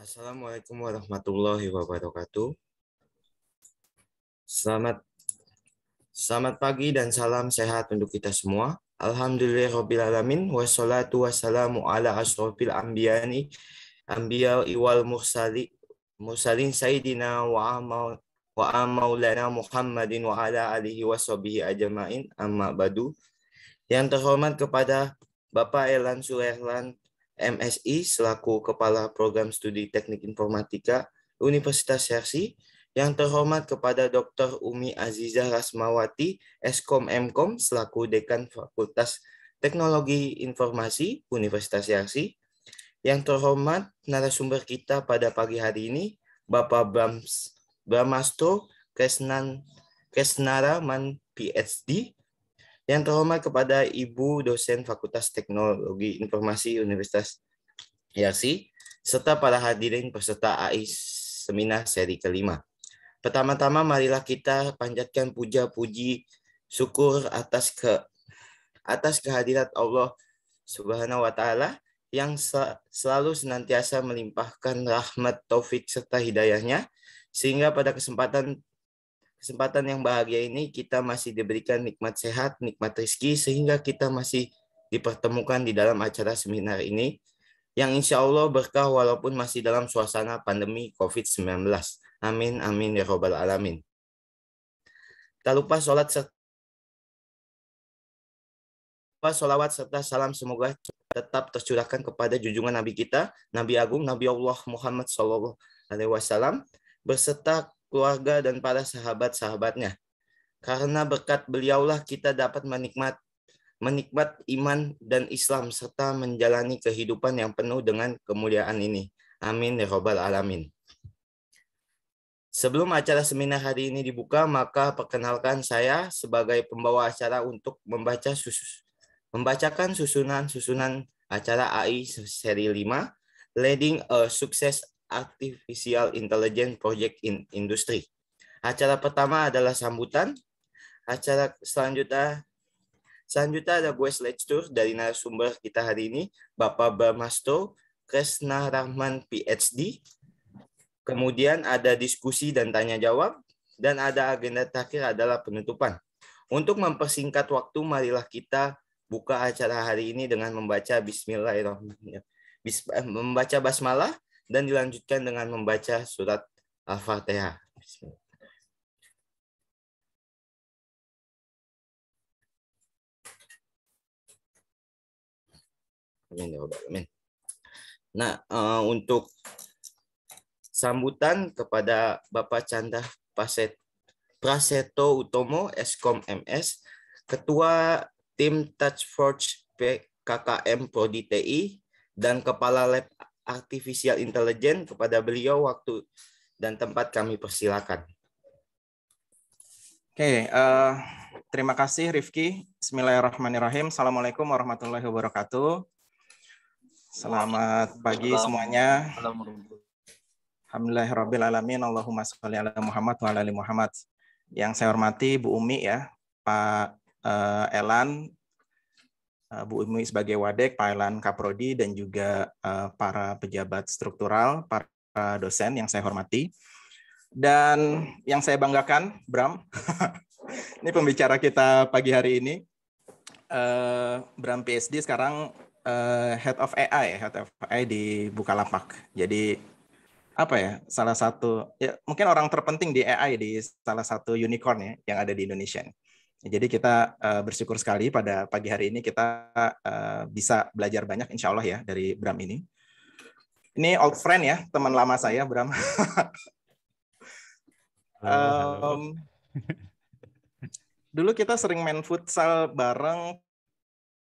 Assalamualaikum warahmatullahi wabarakatuh. Selamat selamat pagi dan salam sehat untuk kita semua. Alhamdulillahirabbil alamin wassalatu wassalamu ala asrofil ambiyani. anbiya wal mursali mursalin sayidina wa amal wa maulana Muhammadin wa ala alihi wa ajmain amma badu. Yang terhormat kepada Bapak Elan Suherlan MSI selaku Kepala Program Studi Teknik Informatika Universitas Sersi yang terhormat kepada Dr. Umi Aziza Rasmawati, Eskom Mkom selaku Dekan Fakultas Teknologi Informasi Universitas Sersi. Yang terhormat narasumber kita pada pagi hari ini, Bapak Brams, Bramasto Kresnan, Kresnaraman, PhD, yang terhormat kepada Ibu dosen Fakultas Teknologi Informasi Universitas Yarsi, serta para hadirin peserta AI seminar seri kelima. Pertama-tama marilah kita panjatkan puja-puji syukur atas ke atas kehadirat Allah Subhanahu wa taala yang selalu senantiasa melimpahkan rahmat taufik serta hidayahnya sehingga pada kesempatan kesempatan yang bahagia ini kita masih diberikan nikmat sehat, nikmat rezeki, sehingga kita masih dipertemukan di dalam acara seminar ini yang insya Allah berkah walaupun masih dalam suasana pandemi COVID-19. Amin, amin, ya robbal alamin. Tak lupa sholat serta sholawat serta salam semoga tetap tercurahkan kepada junjungan Nabi kita, Nabi Agung, Nabi Allah Muhammad saw berserta keluarga, dan para sahabat-sahabatnya. Karena berkat beliaulah kita dapat menikmat, menikmat iman dan Islam serta menjalani kehidupan yang penuh dengan kemuliaan ini. Amin ya robbal alamin. Sebelum acara seminar hari ini dibuka, maka perkenalkan saya sebagai pembawa acara untuk membaca susus, membacakan susunan-susunan acara AI seri 5, Leading a Success Artificial Intelligence Project in Industry. Acara pertama adalah sambutan. Acara selanjutnya selanjutnya ada West Lecture dari narasumber kita hari ini, Bapak Bamasto Kresna Rahman PhD. Kemudian ada diskusi dan tanya jawab dan ada agenda terakhir adalah penutupan. Untuk mempersingkat waktu, marilah kita buka acara hari ini dengan membaca Bismillahirrahmanirrahim. Eh, membaca basmalah dan dilanjutkan dengan membaca surat Al-Fatihah. Ya nah, eh, untuk sambutan kepada Bapak Canda Paset Praseto Utomo, Eskom MS, Ketua Tim Touch Forge PKKM Prodi TI, dan Kepala Lab artificial intelligence kepada beliau waktu dan tempat kami persilakan. Oke, okay, uh, eh, terima kasih Rifki. Bismillahirrahmanirrahim. Assalamualaikum warahmatullahi wabarakatuh. Selamat pagi semuanya. Alhamdulillahirrahmanirrahim. Allahumma sholli ala Muhammad wa ala Muhammad. Yang saya hormati Bu Umi ya, Pak eh, Elan, Eh, Bu Umi sebagai Wadek, Pak Elan Kaprodi, dan juga eh, para pejabat struktural, para dosen yang saya hormati. Dan yang saya banggakan, Bram, ini pembicara kita pagi hari ini, eh, Bram PSD sekarang Head of AI, ya, Head of AI di Bukalapak. Jadi apa ya salah satu ya mungkin orang terpenting di AI di salah satu unicorn ya yang ada di Indonesia. Nih. Jadi kita uh, bersyukur sekali pada pagi hari ini kita uh, bisa belajar banyak insya Allah ya dari Bram ini. Ini old friend ya, teman lama saya Bram. um, dulu kita sering main futsal bareng,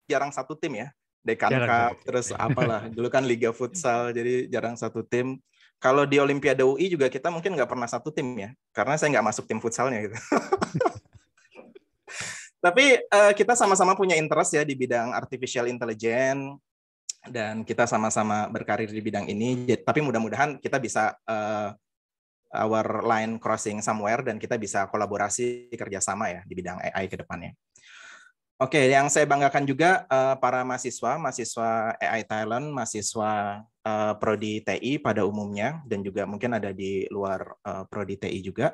jarang satu tim ya. Dekan Cup, jarang. terus apalah. Dulu kan Liga Futsal, jadi jarang satu tim. Kalau di Olimpiade UI juga kita mungkin nggak pernah satu tim ya, karena saya nggak masuk tim futsalnya gitu. Tapi uh, kita sama-sama punya interest ya di bidang artificial intelligence dan kita sama-sama berkarir di bidang ini. Tapi mudah-mudahan kita bisa uh, our line crossing somewhere dan kita bisa kolaborasi kerjasama ya di bidang AI ke depannya. Oke, yang saya banggakan juga uh, para mahasiswa, mahasiswa AI Thailand, mahasiswa uh, prodi TI pada umumnya dan juga mungkin ada di luar uh, prodi TI juga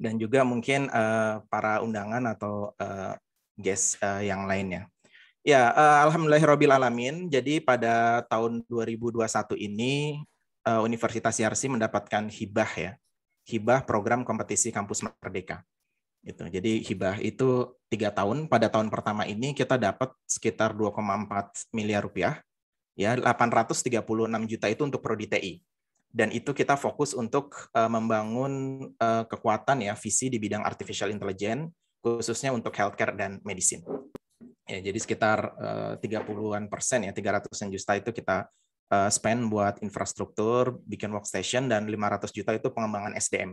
dan juga mungkin uh, para undangan atau uh, guest uh, yang lainnya. Ya, uh, alhamdulillahirabbil alamin. Jadi pada tahun 2021 ini uh, Universitas Yarsi mendapatkan hibah ya. Hibah program kompetisi kampus merdeka. Gitu. Jadi hibah itu tiga tahun. Pada tahun pertama ini kita dapat sekitar 2,4 miliar rupiah. Ya, 836 juta itu untuk prodi TI dan itu kita fokus untuk uh, membangun uh, kekuatan ya visi di bidang artificial intelligence khususnya untuk healthcare dan medicine. Ya, jadi sekitar eh, uh, 30-an persen ya 300-an juta itu kita uh, spend buat infrastruktur, bikin workstation dan 500 juta itu pengembangan SDM.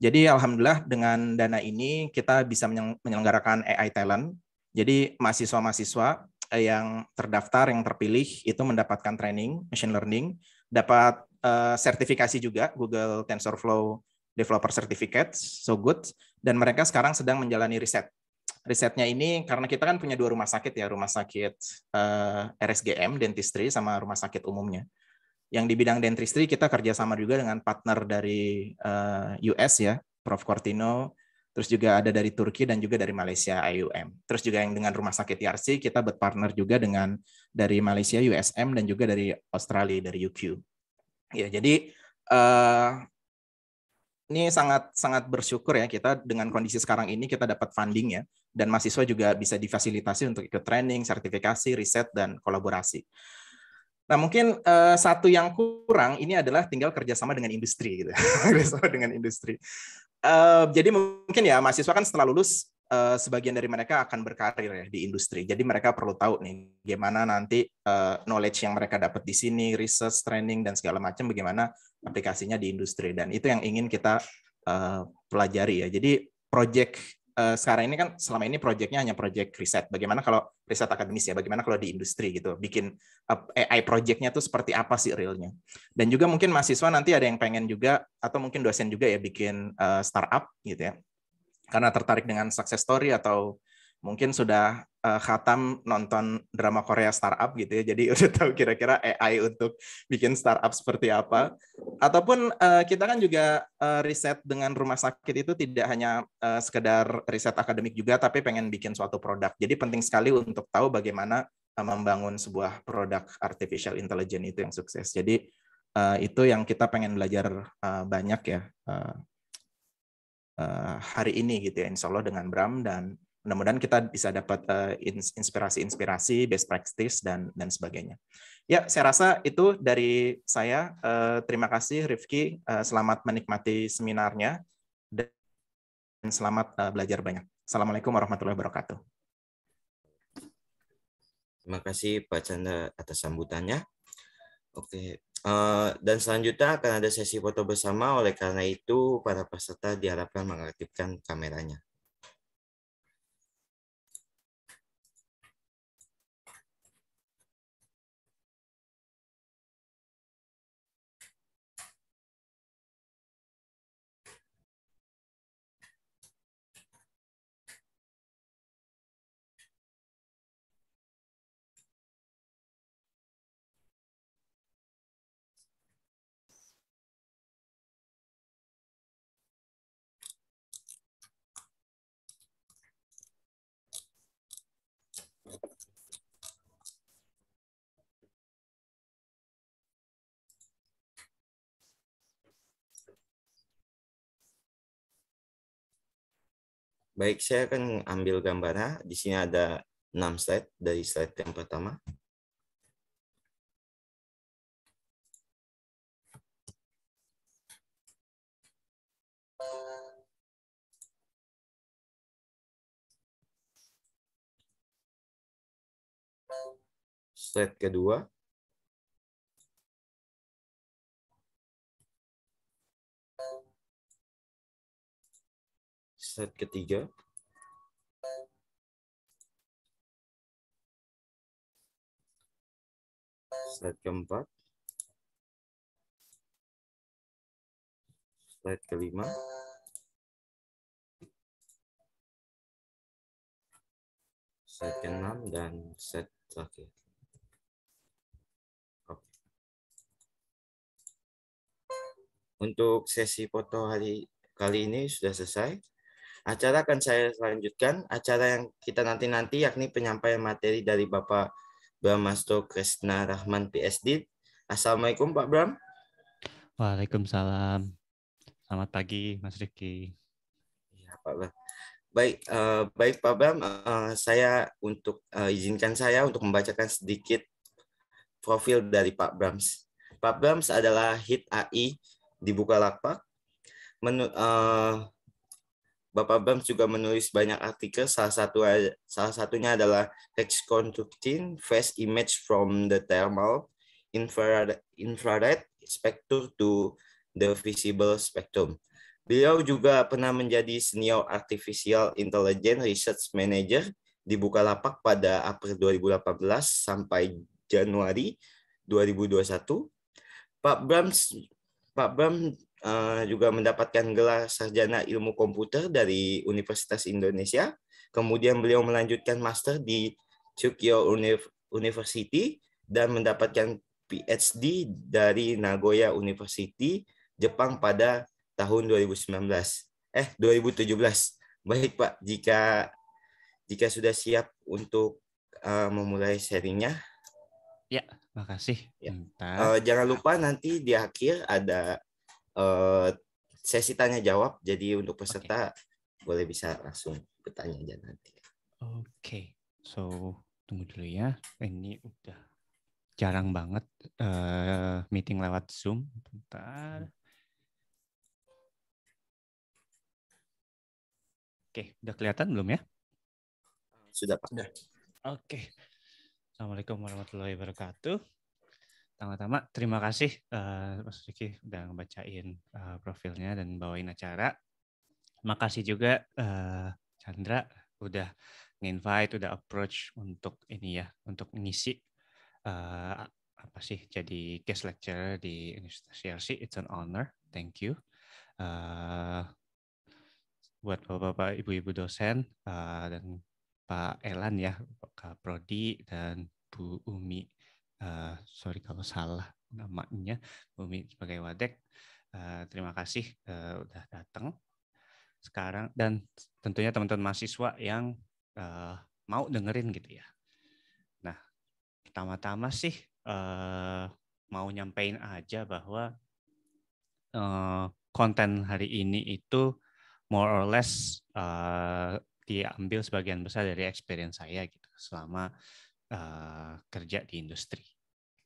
Jadi alhamdulillah dengan dana ini kita bisa menyelenggarakan AI talent. Jadi mahasiswa-mahasiswa yang terdaftar yang terpilih itu mendapatkan training machine learning dapat Eh, sertifikasi juga Google TensorFlow Developer Certificate, so good. Dan mereka sekarang sedang menjalani riset. Risetnya ini karena kita kan punya dua rumah sakit ya, rumah sakit uh, eh, RSGM dentistry sama rumah sakit umumnya. Yang di bidang dentistry kita kerjasama juga dengan partner dari uh, eh, US ya, Prof Cortino, terus juga ada dari Turki dan juga dari Malaysia IUM. Terus juga yang dengan rumah sakit IRC kita berpartner juga dengan dari Malaysia USM dan juga dari Australia dari UQ. Ya, jadi uh, ini sangat sangat bersyukur ya kita dengan kondisi sekarang ini kita dapat funding ya dan mahasiswa juga bisa difasilitasi untuk ikut training, sertifikasi, riset dan kolaborasi. Nah mungkin uh, satu yang kurang ini adalah tinggal kerjasama dengan industri gitu, ya, kerjasama dengan industri. Uh, jadi mungkin ya mahasiswa kan setelah lulus uh, sebagian dari mereka akan berkarir ya di industri. Jadi mereka perlu tahu nih gimana nanti uh, knowledge yang mereka dapat di sini, research, training dan segala macam bagaimana aplikasinya di industri dan itu yang ingin kita uh, pelajari ya. Jadi project uh, sekarang ini kan selama ini proyeknya hanya project riset. Bagaimana kalau riset akademis ya? Bagaimana kalau di industri gitu? Bikin uh, AI projectnya tuh seperti apa sih realnya? Dan juga mungkin mahasiswa nanti ada yang pengen juga atau mungkin dosen juga ya bikin uh, startup gitu ya karena tertarik dengan success story atau mungkin sudah uh, khatam nonton drama Korea startup gitu ya. Jadi udah tahu kira-kira AI untuk bikin startup seperti apa. Ataupun uh, kita kan juga uh, riset dengan rumah sakit itu tidak hanya uh, sekedar riset akademik juga tapi pengen bikin suatu produk. Jadi penting sekali untuk tahu bagaimana uh, membangun sebuah produk artificial intelligence itu yang sukses. Jadi uh, itu yang kita pengen belajar uh, banyak ya. Uh, Eh, hari ini gitu ya Insya Allah dengan Bram dan mudah-mudahan kita bisa dapat eh, inspirasi-inspirasi best practice dan dan sebagainya ya saya rasa itu dari saya eh, terima kasih Rifki selamat menikmati seminarnya dan selamat belajar banyak assalamualaikum warahmatullahi wabarakatuh terima kasih Pak Chandra atas sambutannya oke Eh, dan selanjutnya akan ada sesi foto bersama, oleh karena itu para peserta diharapkan mengaktifkan kameranya. Baik, saya akan ambil gambarnya. Di sini ada 6 slide dari slide yang pertama. Slide kedua. set ketiga. Slide keempat. Slide kelima. Slide keenam dan set terakhir. Untuk sesi foto hari kali ini sudah selesai acara akan saya lanjutkan acara yang kita nanti-nanti yakni penyampaian materi dari Bapak Bramasto Kresna Rahman PSD. Assalamualaikum Pak Bram. Waalaikumsalam. Selamat pagi Mas Riki. Ya, Pak Bram. Baik, uh, baik Pak Bram, uh, saya untuk uh, izinkan saya untuk membacakan sedikit profil dari Pak Brams. Pak Brams adalah hit AI di Bukalapak. Menu, uh, Bapak Bram juga menulis banyak artikel, salah satu salah satunya adalah Reconstructing Face Image from the Thermal Infrared, infrared Spectrum to the Visible Spectrum. Beliau juga pernah menjadi Senior Artificial Intelligence Research Manager di Bukalapak pada April 2018 sampai Januari 2021. Pak Brams Pak Bram Eh, juga mendapatkan gelar sarjana ilmu komputer dari Universitas Indonesia. Kemudian beliau melanjutkan master di Tokyo University dan mendapatkan PhD dari Nagoya University, Jepang pada tahun 2019. Eh, 2017. Baik, Pak. Jika jika sudah siap untuk uh, memulai sharingnya. Ya, makasih. Ya. Uh, jangan lupa nanti di akhir ada uh, sesi tanya jawab. Jadi untuk peserta okay. boleh bisa langsung bertanya aja nanti. Oke, okay. so tunggu dulu ya. Ini udah jarang banget uh, meeting lewat Zoom. Bentar. Oke, okay. udah kelihatan belum ya? Sudah, Pak. Oke. Okay. Assalamualaikum warahmatullahi wabarakatuh. Pertama-tama terima kasih uh, Mas Riki udah ngebacain uh, profilnya dan bawain acara. Makasih juga uh, Chandra udah nginvite, udah approach untuk ini ya, untuk ngisi uh, apa sih jadi guest lecturer di Universitas CRC. It's an honor. Thank you. Uh, buat bapak-bapak, ibu-ibu dosen uh, dan Pak Elan ya, Kak Prodi dan Bu Umi Eh, sorry kalau salah namanya Bumi sebagai Wadek. Uh, terima kasih uh, udah datang sekarang dan tentunya teman-teman mahasiswa yang uh, mau dengerin gitu ya. Nah, pertama-tama sih uh, mau nyampein aja bahwa uh, konten hari ini itu more or less uh, diambil sebagian besar dari experience saya gitu selama Eh, kerja di industri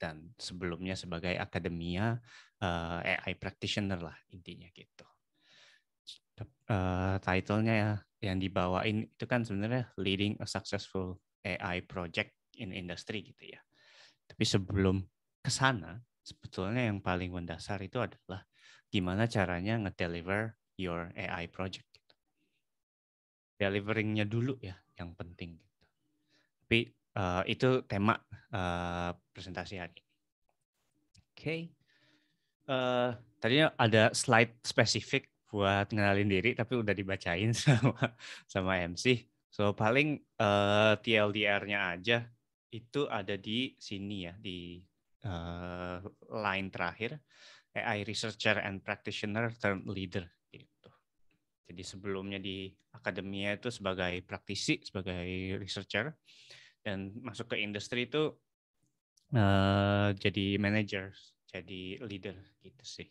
dan sebelumnya sebagai akademia uh, eh, AI practitioner lah intinya gitu. Uh, titlenya yang dibawain itu kan sebenarnya leading a successful AI project in industry gitu ya. Tapi sebelum ke sana sebetulnya yang paling mendasar itu adalah gimana caranya ngedeliver your AI project. Gitu. Deliveringnya dulu ya yang penting. Gitu. Tapi Eh, itu tema uh, presentasi hari ini. Oke, okay. uh, eh, tadinya ada slide spesifik buat ngenalin diri, tapi udah dibacain sama sama MC. So paling uh, TLDR-nya aja itu ada di sini ya di uh, line terakhir AI researcher and practitioner term leader gitu. Jadi sebelumnya di akademia itu sebagai praktisi, sebagai researcher, dan masuk ke industri itu uh, jadi manager, jadi leader gitu sih.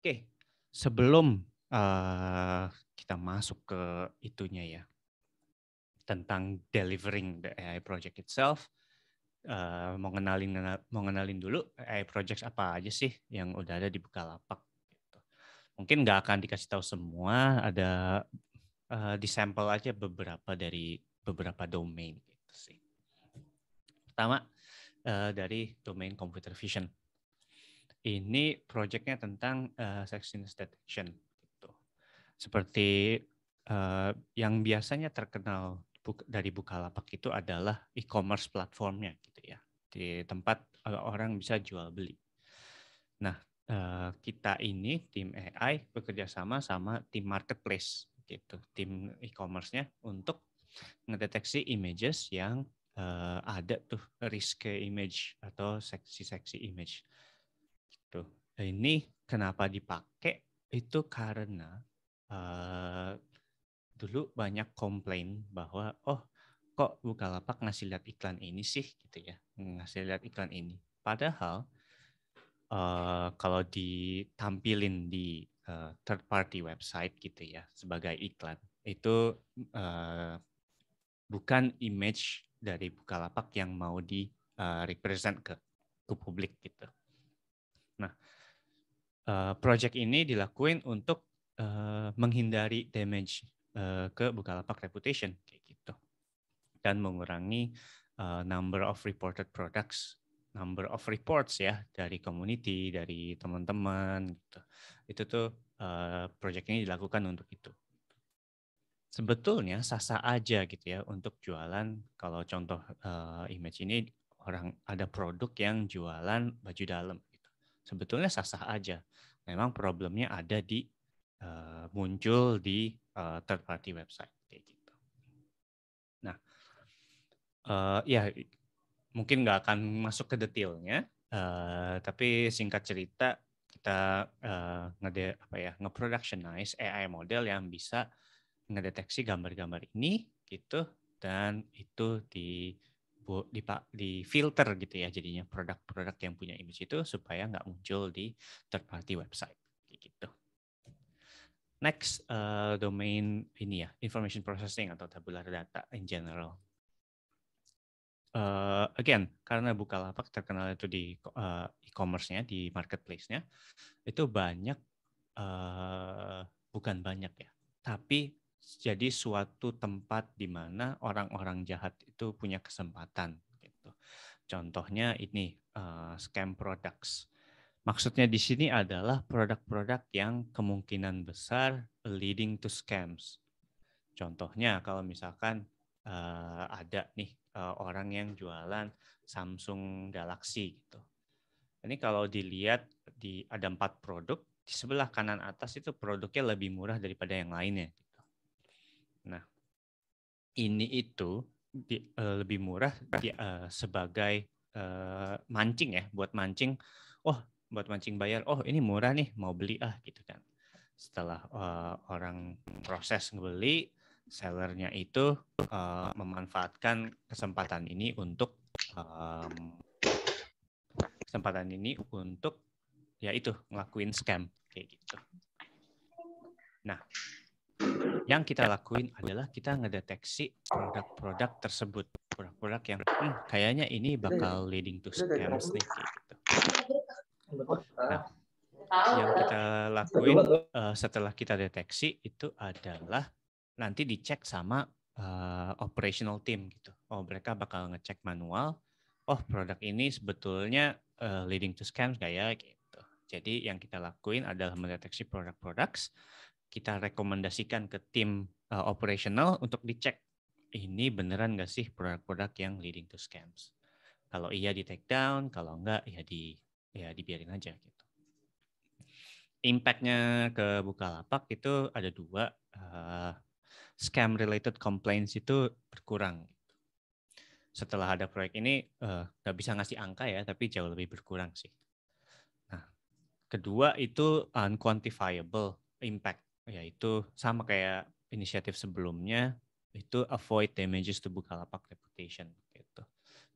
Oke, okay. sebelum uh, kita masuk ke itunya ya tentang delivering the AI project itself, uh, mau kenalin mau kenalin dulu AI projects apa aja sih yang udah ada di Bukalapak. Gitu. Mungkin nggak akan dikasih tahu semua, ada uh, disampel aja beberapa dari beberapa domain gitu sih. Pertama eh, dari domain computer vision. Ini proyeknya tentang uh, eh, section detection gitu. Seperti eh, yang biasanya terkenal dari Bukalapak itu adalah e-commerce platformnya gitu ya. Di tempat orang bisa jual beli. Nah, kita ini tim AI bekerja sama sama tim marketplace gitu, tim e-commerce-nya untuk ngedeteksi images yang uh, ada tuh risk image atau seksi-seksi image. Tuh. Gitu. Ini kenapa dipakai itu karena uh, dulu banyak komplain bahwa oh kok Bukalapak ngasih lihat iklan ini sih gitu ya, ngasih lihat iklan ini. Padahal uh, kalau ditampilin di uh, third party website gitu ya sebagai iklan itu uh, bukan image dari Bukalapak yang mau di eh, represent ke ke publik gitu. Nah, eh, project ini dilakuin untuk eh, menghindari damage ke Bukalapak reputation kayak gitu. Dan mengurangi number of reported products number of reports ya dari community, dari teman-teman gitu. Itu tuh uh, project ini dilakukan untuk itu sebetulnya sah-sah aja gitu ya untuk jualan kalau contoh uh, image ini orang ada produk yang jualan baju dalam gitu. Sebetulnya sah-sah aja. Memang problemnya ada di uh, muncul di uh, third party website kayak gitu. Nah, uh, ya mungkin nggak akan masuk ke detailnya, uh, tapi singkat cerita kita uh, ngede apa ya ngeproductionize AI model yang bisa uh, ngedeteksi gambar-gambar ini gitu dan itu di di, di filter gitu ya jadinya produk-produk yang punya image itu supaya nggak muncul di third party website gitu. Next uh, domain ini ya information processing atau tabular data in general. Uh, again, karena Bukalapak terkenal itu di uh, e-commerce-nya, di marketplace-nya, itu banyak, uh, bukan banyak ya, tapi jadi suatu tempat di mana orang-orang jahat itu punya kesempatan. Gitu. Contohnya ini uh, scam products. Maksudnya di sini adalah produk-produk yang kemungkinan besar leading to scams. Contohnya kalau misalkan uh, ada nih uh, orang yang jualan Samsung Galaxy gitu. Ini kalau dilihat di ada empat produk di sebelah kanan atas itu produknya lebih murah daripada yang lainnya. Nah, ini itu di, uh, lebih murah di, uh, sebagai uh, mancing ya, buat mancing. Oh, buat mancing bayar. Oh, ini murah nih, mau beli ah gitu kan. Setelah uh, orang proses ngebeli, sellernya itu uh, memanfaatkan kesempatan ini untuk um, kesempatan ini untuk ya itu ngelakuin scam kayak gitu. Nah, yang kita ya. lakuin adalah kita ngedeteksi produk-produk tersebut produk produk yang hmm, kayaknya ini bakal leading to scams nih gitu. Nah, nah yang kita lakuin uh, setelah kita deteksi itu adalah nanti dicek sama uh, operational team gitu. Oh, mereka bakal ngecek manual. Oh, produk ini sebetulnya uh, leading to scams gak ya gitu. Jadi yang kita lakuin adalah mendeteksi produk-produk kita rekomendasikan ke tim uh, operational untuk dicek ini beneran nggak sih produk-produk yang leading to scams. Kalau iya di take down, kalau enggak ya di ya dibiarin aja gitu. Impactnya ke Bukalapak itu ada dua uh, eh, scam related complaints itu berkurang. Setelah ada proyek ini eh, nggak bisa ngasih angka ya, tapi jauh lebih berkurang sih. Nah, kedua itu unquantifiable impact Oh ya itu sama kayak inisiatif sebelumnya itu avoid damages to Bukalapak reputation gitu.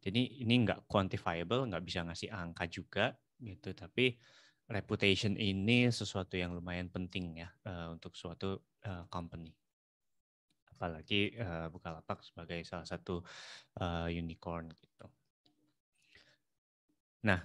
Jadi ini nggak quantifiable, nggak bisa ngasih angka juga gitu, tapi reputation ini sesuatu yang lumayan penting ya eh, untuk suatu eh, company. Apalagi eh, Bukalapak sebagai salah satu unicorn gitu. Nah,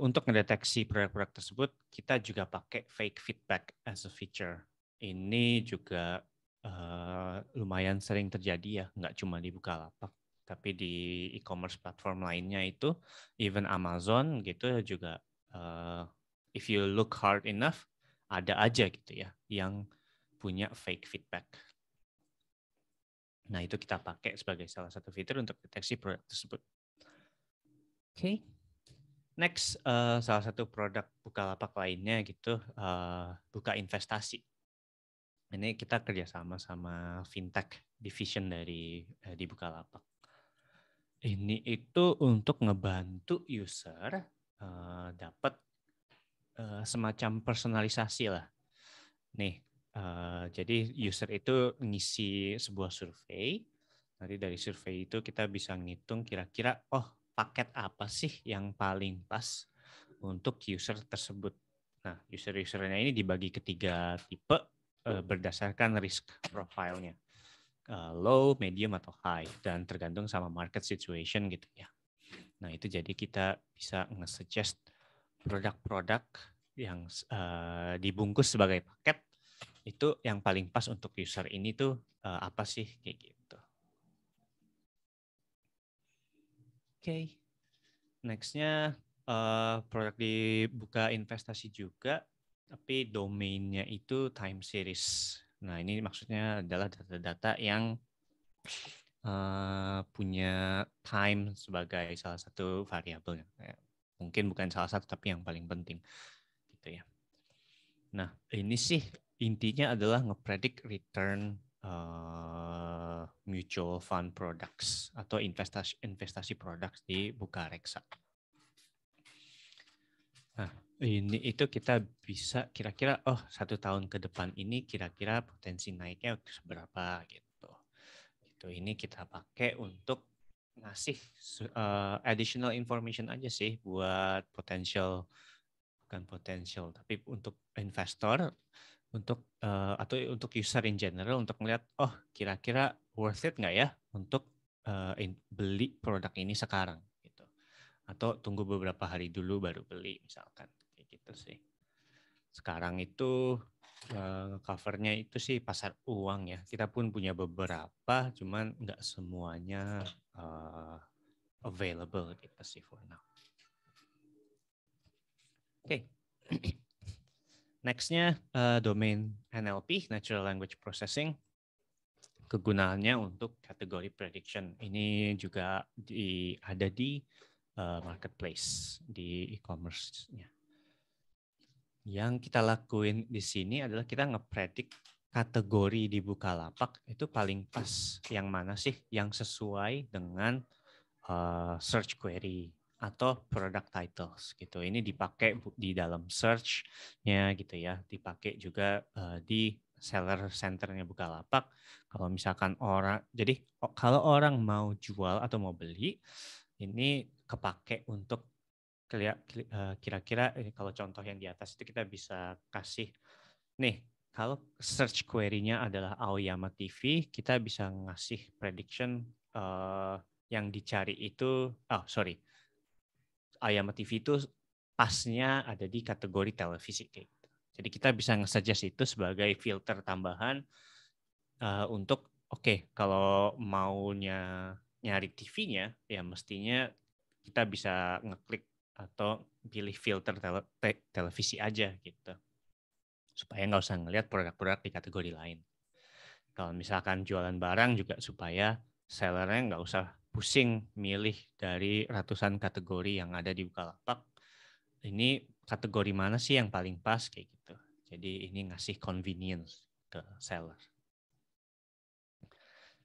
untuk mendeteksi produk-produk tersebut, kita juga pakai fake feedback as a feature ini juga uh, lumayan sering terjadi ya, nggak cuma di Bukalapak, tapi di e-commerce platform lainnya itu, even Amazon gitu juga, uh, if you look hard enough, ada aja gitu ya, yang punya fake feedback. Nah itu kita pakai sebagai salah satu fitur untuk deteksi produk tersebut. Oke, okay. next uh, salah satu produk Bukalapak lainnya gitu, uh, buka investasi ini kita kerjasama sama fintech division dari eh, di Bukalapak. Ini itu untuk ngebantu user uh, dapat uh, semacam personalisasi lah. Nih, uh, jadi user itu ngisi sebuah survei. Nanti dari survei itu kita bisa ngitung kira-kira, oh paket apa sih yang paling pas untuk user tersebut. Nah, user-usernya ini dibagi ketiga tipe Eh, berdasarkan risk profilnya uh, low, medium atau high dan tergantung sama market situation gitu ya. Nah itu jadi kita bisa nge-suggest produk-produk yang uh, dibungkus sebagai paket itu yang paling pas untuk user ini tuh uh, apa sih kayak gitu. Oke, okay. nextnya uh, produk dibuka investasi juga tapi domainnya itu time series. Nah ini maksudnya adalah data-data yang uh, punya time sebagai salah satu variabelnya. Mungkin bukan salah satu tapi yang paling penting, gitu ya. Nah ini sih intinya adalah ngepredik return uh, mutual fund products atau investasi investasi produk di Bukareksa. Nah, ini itu kita bisa kira-kira oh satu tahun ke depan ini kira-kira potensi naiknya seberapa gitu itu ini kita pakai untuk ngasih uh, additional information aja sih buat potensial bukan potensial tapi untuk investor untuk uh, atau untuk user in general untuk melihat oh kira-kira worth it nggak ya untuk uh, in, beli produk ini sekarang gitu atau tunggu beberapa hari dulu baru beli misalkan gitu sih. Sekarang itu uh, covernya itu sih pasar uang ya. Kita pun punya beberapa, cuman nggak semuanya uh, available gitu sih for now. Oke. Okay. Nextnya uh, domain NLP (Natural Language Processing). Kegunaannya untuk kategori prediction. Ini juga di, ada di uh, marketplace di e-commerce-nya. Yang kita lakuin di sini adalah kita ngepredik kategori di Bukalapak itu paling pas yang mana sih yang sesuai dengan uh, search query atau product titles gitu. Ini dipakai di dalam search ya gitu ya, dipakai juga uh, di seller centernya Bukalapak. Kalau misalkan orang, jadi kalau orang mau jual atau mau beli, ini kepake untuk Eh, kira-kira kalau contoh yang di atas itu kita bisa kasih nih kalau search query-nya adalah Aoyama TV, kita bisa ngasih prediction uh, yang dicari itu, oh sorry, Aoyama TV itu pasnya ada di kategori televisi kayak gitu. Jadi kita bisa nge-suggest itu sebagai filter tambahan uh, untuk oke okay, kalau maunya nyari TV-nya ya mestinya kita bisa ngeklik atau pilih filter tele te televisi aja gitu supaya nggak usah ngelihat produk-produk di kategori lain. Kalau misalkan jualan barang juga supaya sellernya nggak usah pusing milih dari ratusan kategori yang ada di Bukalapak. Ini kategori mana sih yang paling pas kayak gitu. Jadi ini ngasih convenience ke seller.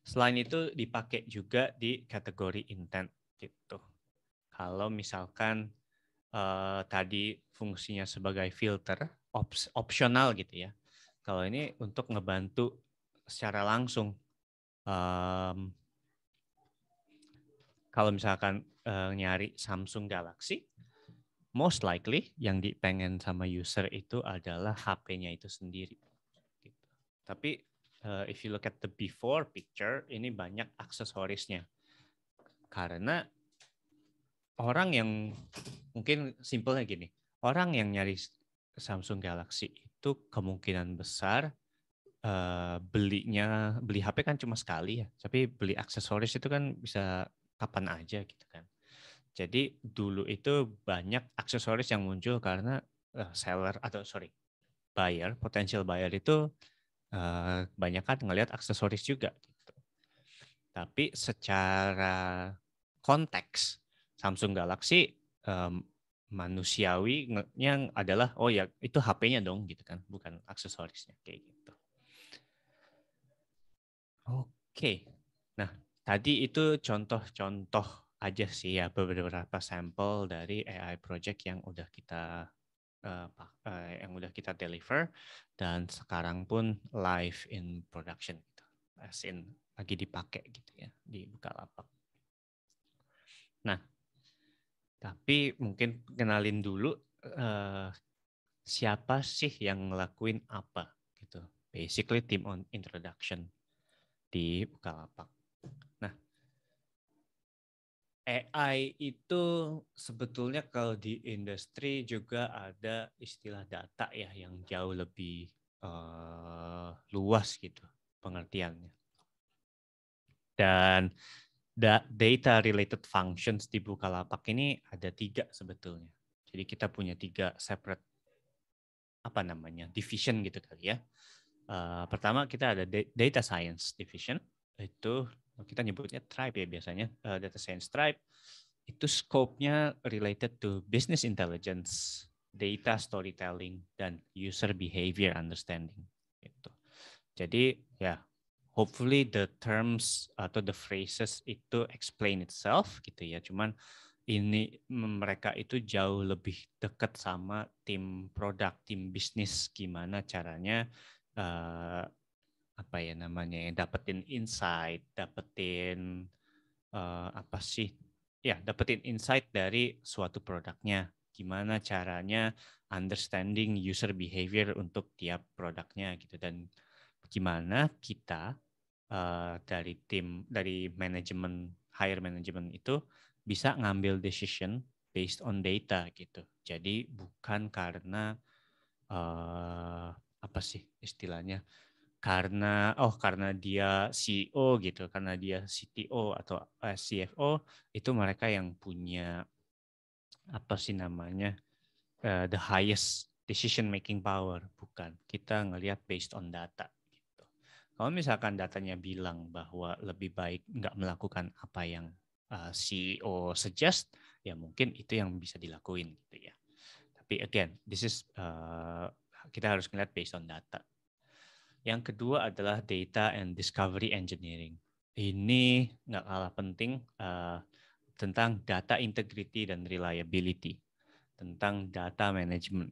Selain itu dipakai juga di kategori intent gitu. Kalau misalkan uh, tadi fungsinya sebagai filter ops opsional gitu ya. Kalau ini untuk ngebantu secara langsung. Um, kalau misalkan uh, nyari Samsung Galaxy, most likely yang dipengen sama user itu adalah HP-nya itu sendiri. Gitu. Tapi uh, if you look at the before picture, ini banyak aksesorisnya. Karena orang yang mungkin simpelnya gini, orang yang nyari Samsung Galaxy itu kemungkinan besar uh, belinya beli HP kan cuma sekali ya, tapi beli aksesoris itu kan bisa kapan aja gitu kan. Jadi dulu itu banyak aksesoris yang muncul karena uh, seller atau sorry buyer, potential buyer itu uh, kan ngelihat aksesoris juga. Gitu. Tapi secara konteks Samsung Galaxy um, yang adalah oh ya itu HP-nya dong gitu kan, bukan aksesorisnya kayak gitu. Oke. Nah, tadi itu contoh-contoh aja sih ya beberapa sampel dari AI project yang udah kita uh, yang udah kita deliver dan sekarang pun live in production gitu. As in lagi dipakai gitu ya di Bukalapak. Nah, tapi mungkin kenalin dulu uh, siapa sih yang ngelakuin apa gitu. Basically team on introduction di Bukalapak. Nah, AI itu sebetulnya kalau di industri juga ada istilah data ya yang jauh lebih uh, luas gitu pengertiannya. Dan da data related functions di Bukalapak ini ada tiga sebetulnya. Jadi kita punya tiga separate apa namanya division gitu kali ya. Uh, pertama kita ada data science division itu kita nyebutnya tribe ya biasanya uh, data science tribe itu scope-nya related to business intelligence, data storytelling dan user behavior understanding gitu. Jadi ya hopefully the terms atau the phrases itu explain itself gitu ya. Cuman ini mereka itu jauh lebih dekat sama tim produk, tim bisnis gimana caranya uh, apa ya namanya ya, dapetin insight, dapetin uh, apa sih? Ya, dapetin insight dari suatu produknya. Gimana caranya understanding user behavior untuk tiap produknya gitu dan gimana kita uh, dari tim dari manajemen higher management itu bisa ngambil decision based on data gitu. Jadi bukan karena uh, apa sih istilahnya karena oh karena dia CEO gitu, karena dia CTO atau uh, eh, CFO itu mereka yang punya apa sih namanya uh, the highest decision making power bukan kita ngelihat based on data kalau misalkan datanya bilang bahwa lebih baik nggak melakukan apa yang uh, eh, CEO suggest, ya mungkin itu yang bisa dilakuin gitu ya. Tapi again, this is uh, kita harus melihat based on data. Yang kedua adalah data and discovery engineering. Ini nggak kalah penting uh, tentang data integrity dan reliability, tentang data management,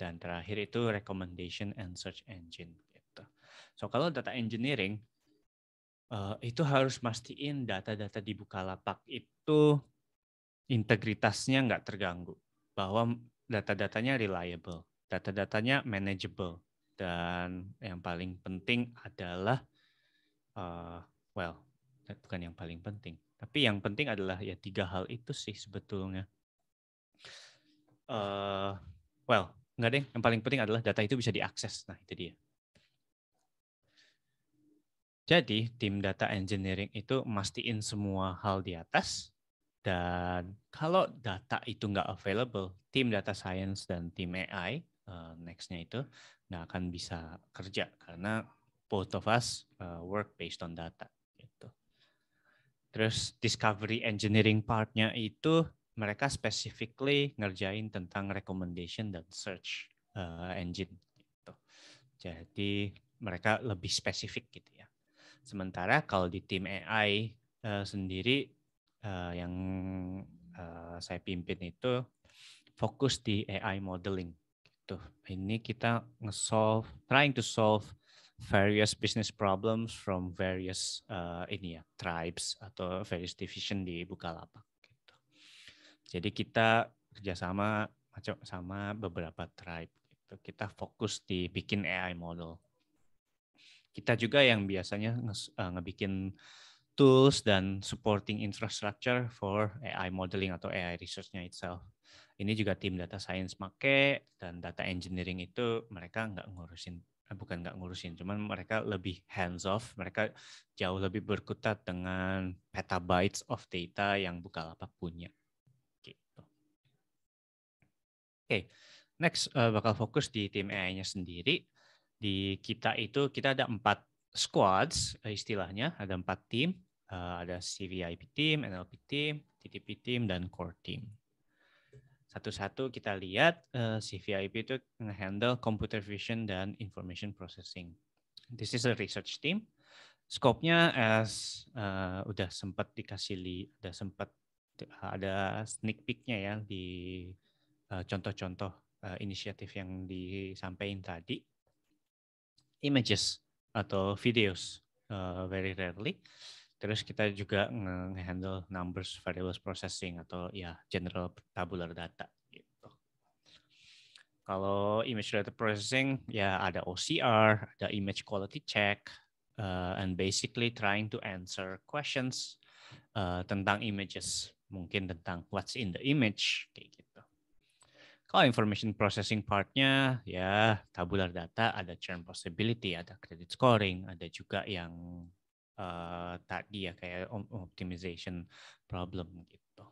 dan terakhir itu recommendation and search engine. So kalau data engineering uh, itu harus mastiin data-data di Bukalapak itu integritasnya nggak terganggu, bahwa data-datanya reliable, data-datanya manageable, dan yang paling penting adalah uh, well eh, bukan yang paling penting, tapi yang penting adalah ya tiga hal itu sih sebetulnya. Uh, well nggak deh, yang paling penting adalah data itu bisa diakses. Nah itu dia. Jadi tim data engineering itu mastiin semua hal di atas dan kalau data itu nggak available, tim data science dan tim AI uh, eh, nextnya itu nggak akan bisa kerja karena both of us eh, work based on data. Gitu. Terus discovery engineering partnya itu mereka specifically ngerjain tentang recommendation dan search eh, engine. Gitu. Jadi mereka lebih spesifik gitu ya. Sementara kalau di tim AI uh, eh, sendiri uh, yang uh, saya pimpin itu fokus di AI modeling. Gitu. Ini kita nge-solve, trying to solve various business problems from various uh, ini ya tribes atau various division di Bukalapak. Gitu. Jadi kita kerjasama macam sama beberapa tribe. Gitu. Kita fokus di bikin AI model kita juga yang biasanya eh, ngebikin tools dan supporting infrastructure for AI modeling atau AI researchnya itself. Ini juga tim data science make dan data engineering itu mereka nggak ngurusin eh, bukan nggak ngurusin, cuman mereka lebih hands off, mereka jauh lebih berkutat dengan petabytes of data yang Bukalapak punya. Gitu. Oke, okay. next uh, bakal fokus di tim AI-nya sendiri di kita itu kita ada empat squads eh, istilahnya, ada empat tim, eh, ada CVIP team, NLP team, TTP team, dan core team. Satu-satu kita lihat eh, CVIP itu handle computer vision dan information processing. This is a research team. scope nya as uh, udah sempat dikasih li, udah sempat ada sneak peek nya ya di contoh-contoh uh, uh, inisiatif yang disampaikan tadi images atau videos uh, very rarely. Terus kita juga nge-handle numbers variables processing atau ya general tabular data gitu. Kalau image data processing ya ada OCR, ada image quality check, uh, and basically trying to answer questions uh, tentang images, mungkin tentang what's in the image kayak gitu. Kalau information processing partnya ya tabular data ada churn possibility, ada credit scoring, ada juga yang uh, tadi ya kayak optimization problem gitu.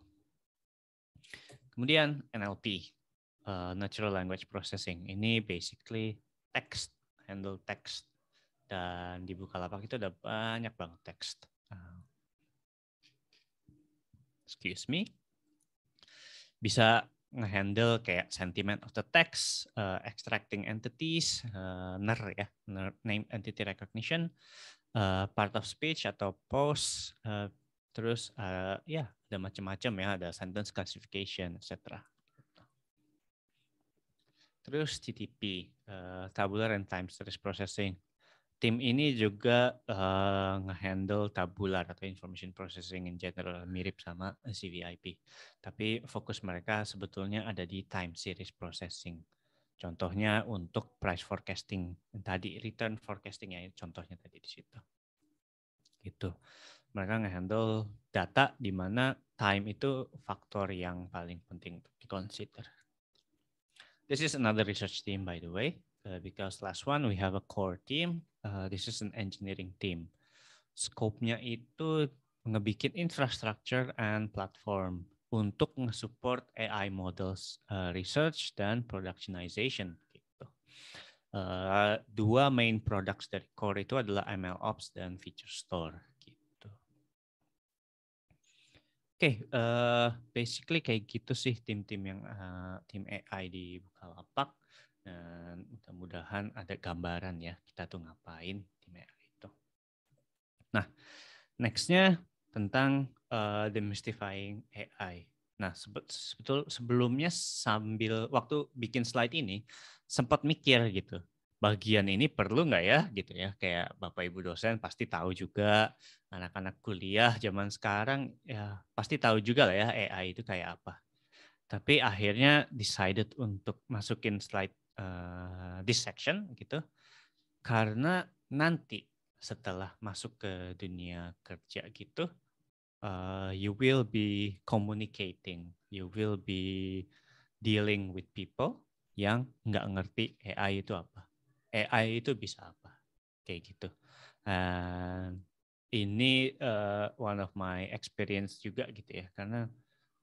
Kemudian NLP, uh, eh, natural language processing. Ini basically text, handle text dan di Bukalapak itu ada banyak banget text. excuse me. Bisa ngehandle kayak sentiment of the text, uh, extracting entities, uh, ner ya, ner, name entity recognition, uh, part of speech atau post, uh, terus uh, ya yeah, ada macam-macam ya, ada sentence classification, etc. Terus TTP, uh, tabular and time series processing tim ini juga uh, ngehandle tabular atau information processing in general mirip sama CVIP. Tapi fokus mereka sebetulnya ada di time series processing. Contohnya untuk price forecasting tadi return forecasting ya contohnya tadi di situ. Gitu. Mereka ngehandle data di mana time itu faktor yang paling penting untuk consider. This is another research team by the way. Uh, because last one we have a core team. Uh, this is an engineering team. Scope-nya itu ngebikin infrastructure and platform untuk nge-support AI models uh, research dan productionization gitu. Uh, dua main products dari core itu adalah MLOps dan feature store gitu. Oke, okay, uh, basically kayak gitu sih tim-tim yang uh, tim AI di Bukalapak dan mudah-mudahan ada gambaran ya kita tuh ngapain di merah itu. Nah, nextnya tentang uh, demystifying AI. Nah, sebetul sebelumnya sambil waktu bikin slide ini sempat mikir gitu, bagian ini perlu nggak ya gitu ya kayak bapak ibu dosen pasti tahu juga anak-anak kuliah zaman sekarang ya pasti tahu juga lah ya AI itu kayak apa tapi akhirnya decided untuk masukin slide uh, this section gitu karena nanti setelah masuk ke dunia kerja gitu uh, you will be communicating you will be dealing with people yang nggak ngerti AI itu apa AI itu bisa apa kayak gitu And ini uh, one of my experience juga gitu ya karena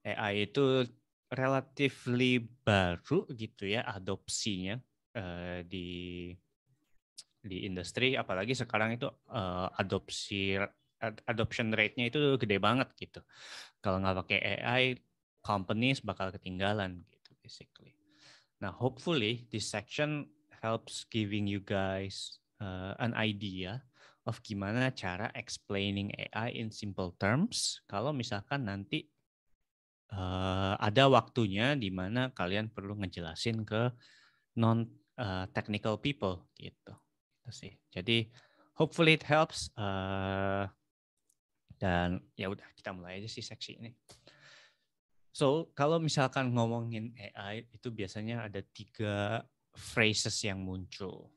AI itu relatively baru gitu ya adopsinya uh, di di industri apalagi sekarang itu uh, adopsi adoption rate-nya itu gede banget gitu. Kalau nggak pakai AI, companies bakal ketinggalan gitu basically. Nah, hopefully this section helps giving you guys uh, an idea of gimana cara explaining AI in simple terms kalau misalkan nanti Eh, ada waktunya di mana kalian perlu ngejelasin ke non eh, technical people gitu. gitu. sih. Jadi hopefully it helps eh, dan ya udah kita mulai aja sih seksi ini. So kalau misalkan ngomongin AI itu biasanya ada tiga phrases yang muncul.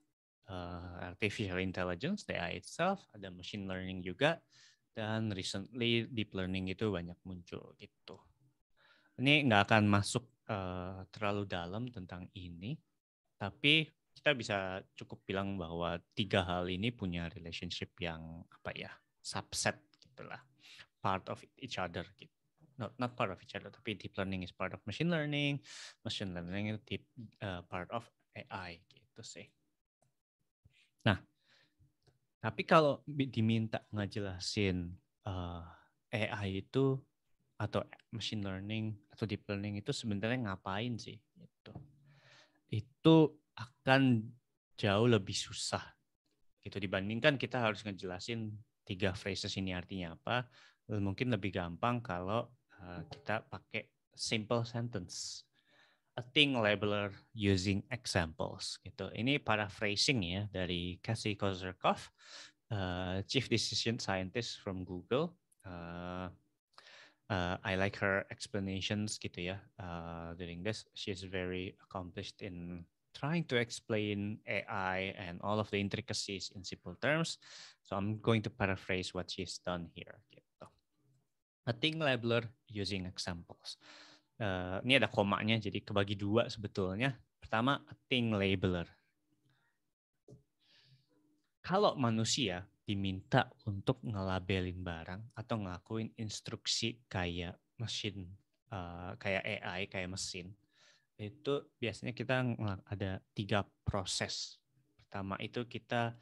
Uh, artificial intelligence, AI itself, ada machine learning juga, dan recently deep learning itu banyak muncul gitu ini nggak akan masuk uh, terlalu dalam tentang ini, tapi kita bisa cukup bilang bahwa tiga hal ini punya relationship yang apa ya subset gitulah, part of each other gitu. Not, not part of each other, tapi deep learning is part of machine learning, machine learning is deep, uh, part of AI gitu sih. Nah, tapi kalau diminta ngejelasin uh, eh, AI itu atau machine learning atau deep learning itu sebenarnya ngapain sih gitu. Itu akan jauh lebih susah gitu dibandingkan kita harus ngejelasin tiga phrases ini artinya apa. Mungkin lebih gampang kalau eh, kita pakai simple sentence. A thing labeler using examples gitu. Ini paraphrasing ya dari Cassie Kozerkov, uh, Chief Decision Scientist from Google. Uh, uh, I like her explanations gitu ya uh, eh, during this. she is very accomplished in trying to explain AI and all of the intricacies in simple terms. So I'm going to paraphrase what she's done here. Gitu. A thing labeler using examples. Uh, ini ada komanya, jadi kebagi dua sebetulnya. Pertama, a thing labeler. Kalau manusia diminta untuk ngelabelin barang atau ngelakuin instruksi kayak mesin uh, kayak AI kayak mesin itu biasanya kita ada tiga proses pertama itu kita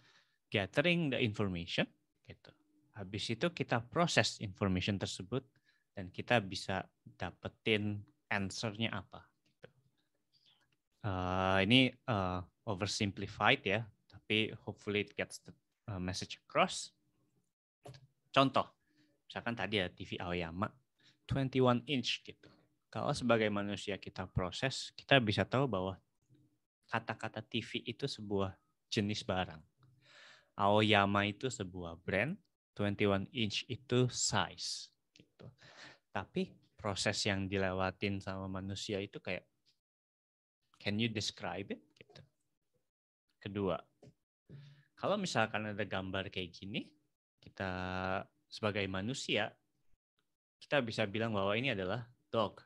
gathering the information gitu habis itu kita proses information tersebut dan kita bisa dapetin answernya apa gitu. uh, ini uh, oversimplified ya tapi hopefully it gets the Eh, message across. Contoh, misalkan tadi ya TV Aoyama 21 inch gitu. Kalau sebagai manusia kita proses, kita bisa tahu bahwa kata-kata TV itu sebuah jenis barang. Aoyama itu sebuah brand, 21 inch itu size gitu. Tapi proses yang dilewatin sama manusia itu kayak can you describe it gitu. Kedua, kalau misalkan ada gambar kayak gini, kita sebagai manusia, kita bisa bilang bahwa ini adalah dog,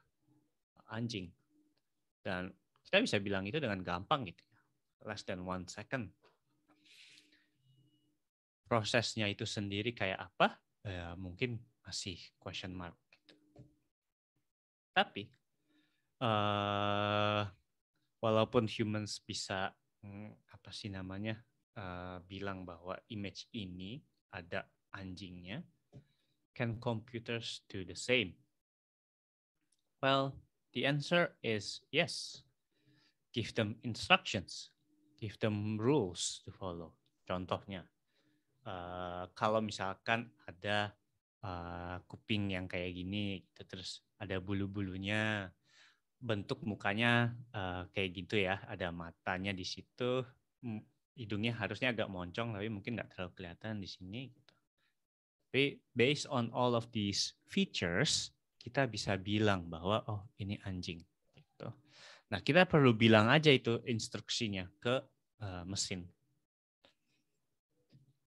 anjing. Dan kita bisa bilang itu dengan gampang gitu ya, Less than one second. Prosesnya itu sendiri kayak apa? Ya, mungkin masih question mark. Gitu. Tapi uh, walaupun humans bisa hmm, apa sih namanya Eh, bilang bahwa image ini ada anjingnya, can computers do the same? Well, the answer is yes. Give them instructions, give them rules to follow. Contohnya, uh, kalau misalkan ada uh, kuping yang kayak gini, gitu, terus ada bulu-bulunya, bentuk mukanya uh, kayak gitu ya, ada matanya di situ, hidungnya harusnya agak moncong tapi mungkin nggak terlalu kelihatan di sini gitu. Tapi based on all of these features, kita bisa bilang bahwa oh ini anjing gitu. Nah, kita perlu bilang aja itu instruksinya ke uh, mesin.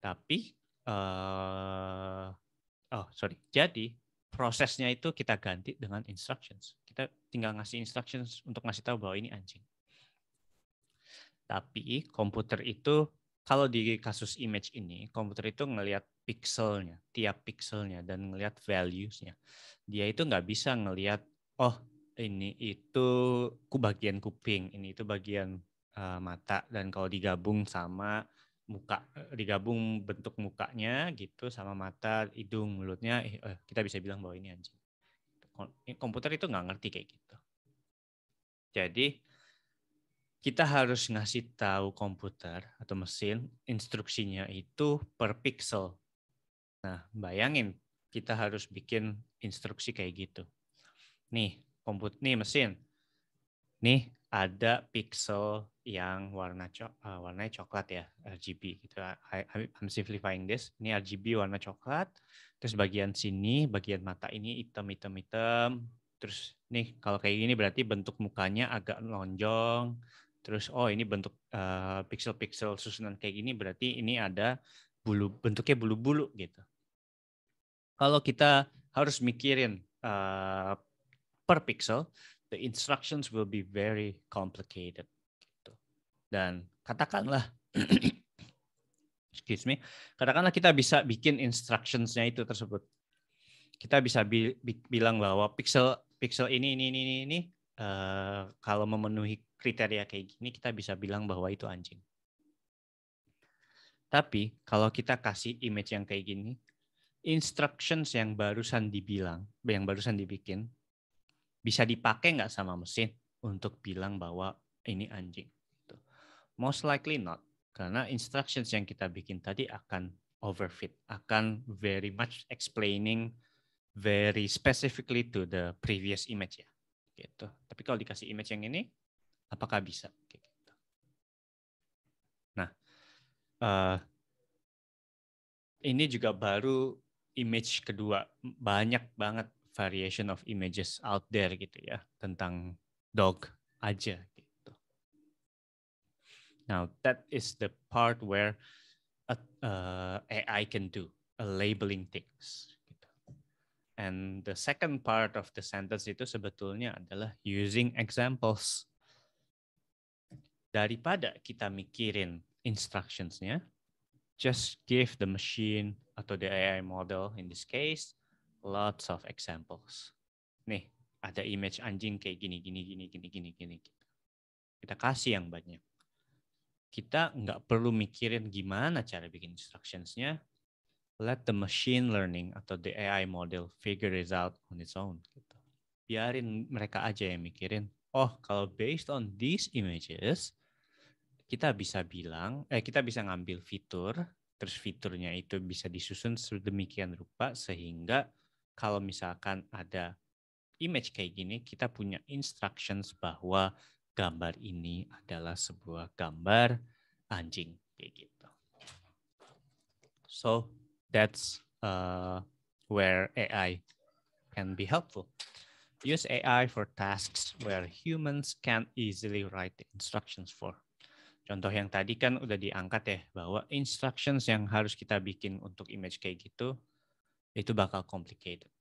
Tapi uh, oh sorry, jadi prosesnya itu kita ganti dengan instructions. Kita tinggal ngasih instructions untuk ngasih tahu bahwa ini anjing. Tapi komputer itu kalau di kasus image ini komputer itu ngelihat pixelnya, tiap pixelnya dan ngelihat valuesnya. Dia itu nggak bisa ngelihat oh ini itu ku bagian kuping, ini itu bagian uh, mata dan kalau digabung sama muka eh, digabung bentuk mukanya gitu sama mata hidung mulutnya eh, eh kita bisa bilang bahwa ini anjing komputer itu nggak ngerti kayak gitu jadi kita harus ngasih tahu komputer atau mesin instruksinya itu per pixel. Nah, bayangin kita harus bikin instruksi kayak gitu. Nih, komput nih mesin. Nih ada pixel yang warna co uh, eh, warna coklat ya, RGB gitu. I, I'm simplifying this. Ini RGB warna coklat. Terus bagian sini, bagian mata ini hitam-hitam-hitam. Terus nih kalau kayak gini berarti bentuk mukanya agak lonjong, terus oh ini bentuk eh, pixel-pixel uh, susunan kayak gini berarti ini ada bulu bentuknya bulu-bulu gitu. Kalau kita harus mikirin uh, per pixel, the instructions will be very complicated. Gitu. Dan katakanlah excuse me, katakanlah kita bisa bikin instructionsnya itu tersebut. Kita bisa bi bi bilang bahwa pixel pixel ini ini ini ini uh, kalau memenuhi kriteria kayak gini kita bisa bilang bahwa itu anjing. Tapi kalau kita kasih image yang kayak gini, instructions yang barusan dibilang, yang barusan dibikin, bisa dipakai nggak sama mesin untuk bilang bahwa ini anjing? Gitu. Most likely not, karena instructions yang kita bikin tadi akan overfit, akan very much explaining very specifically to the previous image ya. Gitu. Tapi kalau dikasih image yang ini, apakah bisa gitu. Nah, eh, ini juga baru image kedua. Banyak banget variation of images out there gitu ya tentang dog aja gitu. Now that is the part where AI eh, can do a labeling things. Gitu. And the second part of the sentence itu sebetulnya adalah using examples daripada kita mikirin instructions-nya, just give the machine atau the AI model in this case lots of examples. Nih, ada image anjing kayak gini, gini, gini, gini, gini, gini. Kita kasih yang banyak. Kita nggak perlu mikirin gimana cara bikin instructions-nya. Let the machine learning atau the AI model figure it out on its own. Gitu. Biarin mereka aja yang mikirin, oh kalau based on these images, kita bisa bilang eh kita bisa ngambil fitur terus fiturnya itu bisa disusun sedemikian rupa sehingga kalau misalkan ada image kayak gini kita punya instructions bahwa gambar ini adalah sebuah gambar anjing kayak gitu. So that's uh, where AI can be helpful. Use AI for tasks where humans can easily write the instructions for. Contoh yang tadi kan udah diangkat ya bahwa instructions yang harus kita bikin untuk image kayak gitu itu bakal complicated.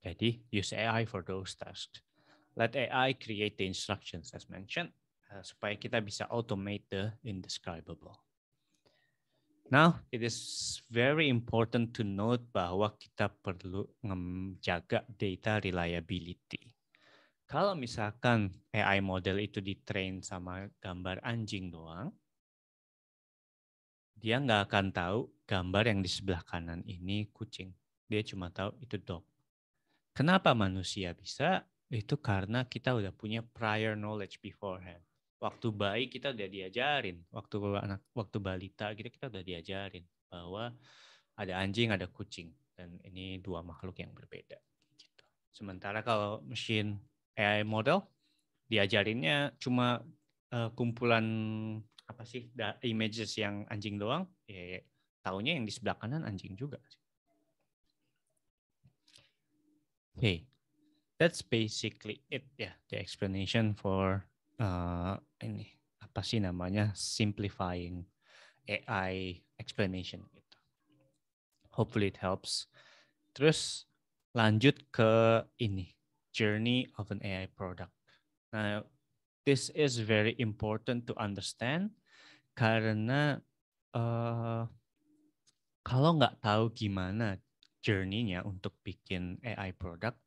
Jadi use AI for those tasks. Let AI create the instructions as mentioned uh, supaya kita bisa automate the indescribable. Now, it is very important to note bahwa kita perlu menjaga data reliability. Kalau misalkan AI model itu ditrain sama gambar anjing doang, dia nggak akan tahu gambar yang di sebelah kanan ini kucing. Dia cuma tahu itu dog. Kenapa manusia bisa? Itu karena kita udah punya prior knowledge beforehand. Waktu bayi kita udah diajarin, waktu anak waktu balita kita gitu kita udah diajarin bahwa ada anjing, ada kucing dan ini dua makhluk yang berbeda gitu. Sementara kalau mesin AI model diajarinnya cuma uh, kumpulan apa sih da, images yang anjing doang ya, ya taunya yang di sebelah kanan anjing juga okay that's basically it ya yeah, the explanation for uh, ini apa sih namanya simplifying AI explanation gitu hopefully it helps terus lanjut ke ini journey of an AI product. Now, nah, this is very important to understand karena uh, kalau nggak tahu gimana journey-nya untuk bikin AI product,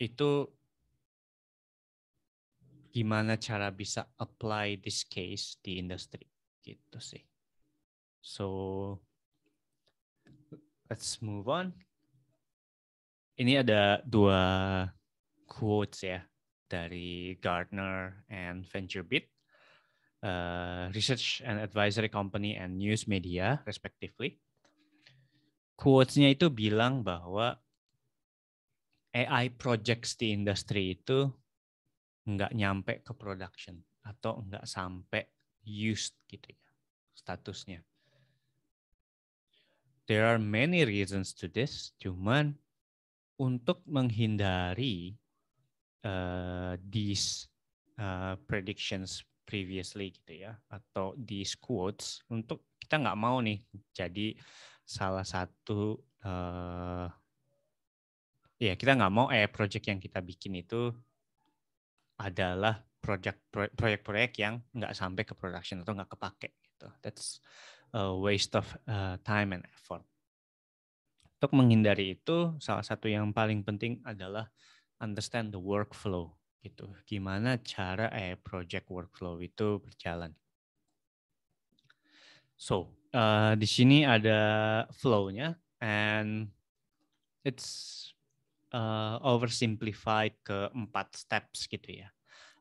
itu gimana cara bisa apply this case di industri gitu sih. So let's move on. Ini ada dua quotes ya dari Gardner and VentureBeat, uh, Research and Advisory Company and News Media, respectively. quotesnya itu bilang bahwa AI projects di industri itu nggak nyampe ke production atau nggak sampai used gitu ya statusnya. There are many reasons to this, cuman untuk menghindari Eh, these uh, predictions previously gitu ya atau these quotes untuk kita nggak mau nih jadi salah satu uh, ya kita nggak mau eh project yang kita bikin itu adalah project proyek-proyek yang nggak sampai ke production atau nggak kepake gitu that's a waste of uh, time and effort untuk menghindari itu salah satu yang paling penting adalah understand the workflow gitu. Gimana cara eh project workflow itu berjalan. So, uh, di sini ada flow-nya and it's uh, oversimplified ke empat steps gitu ya.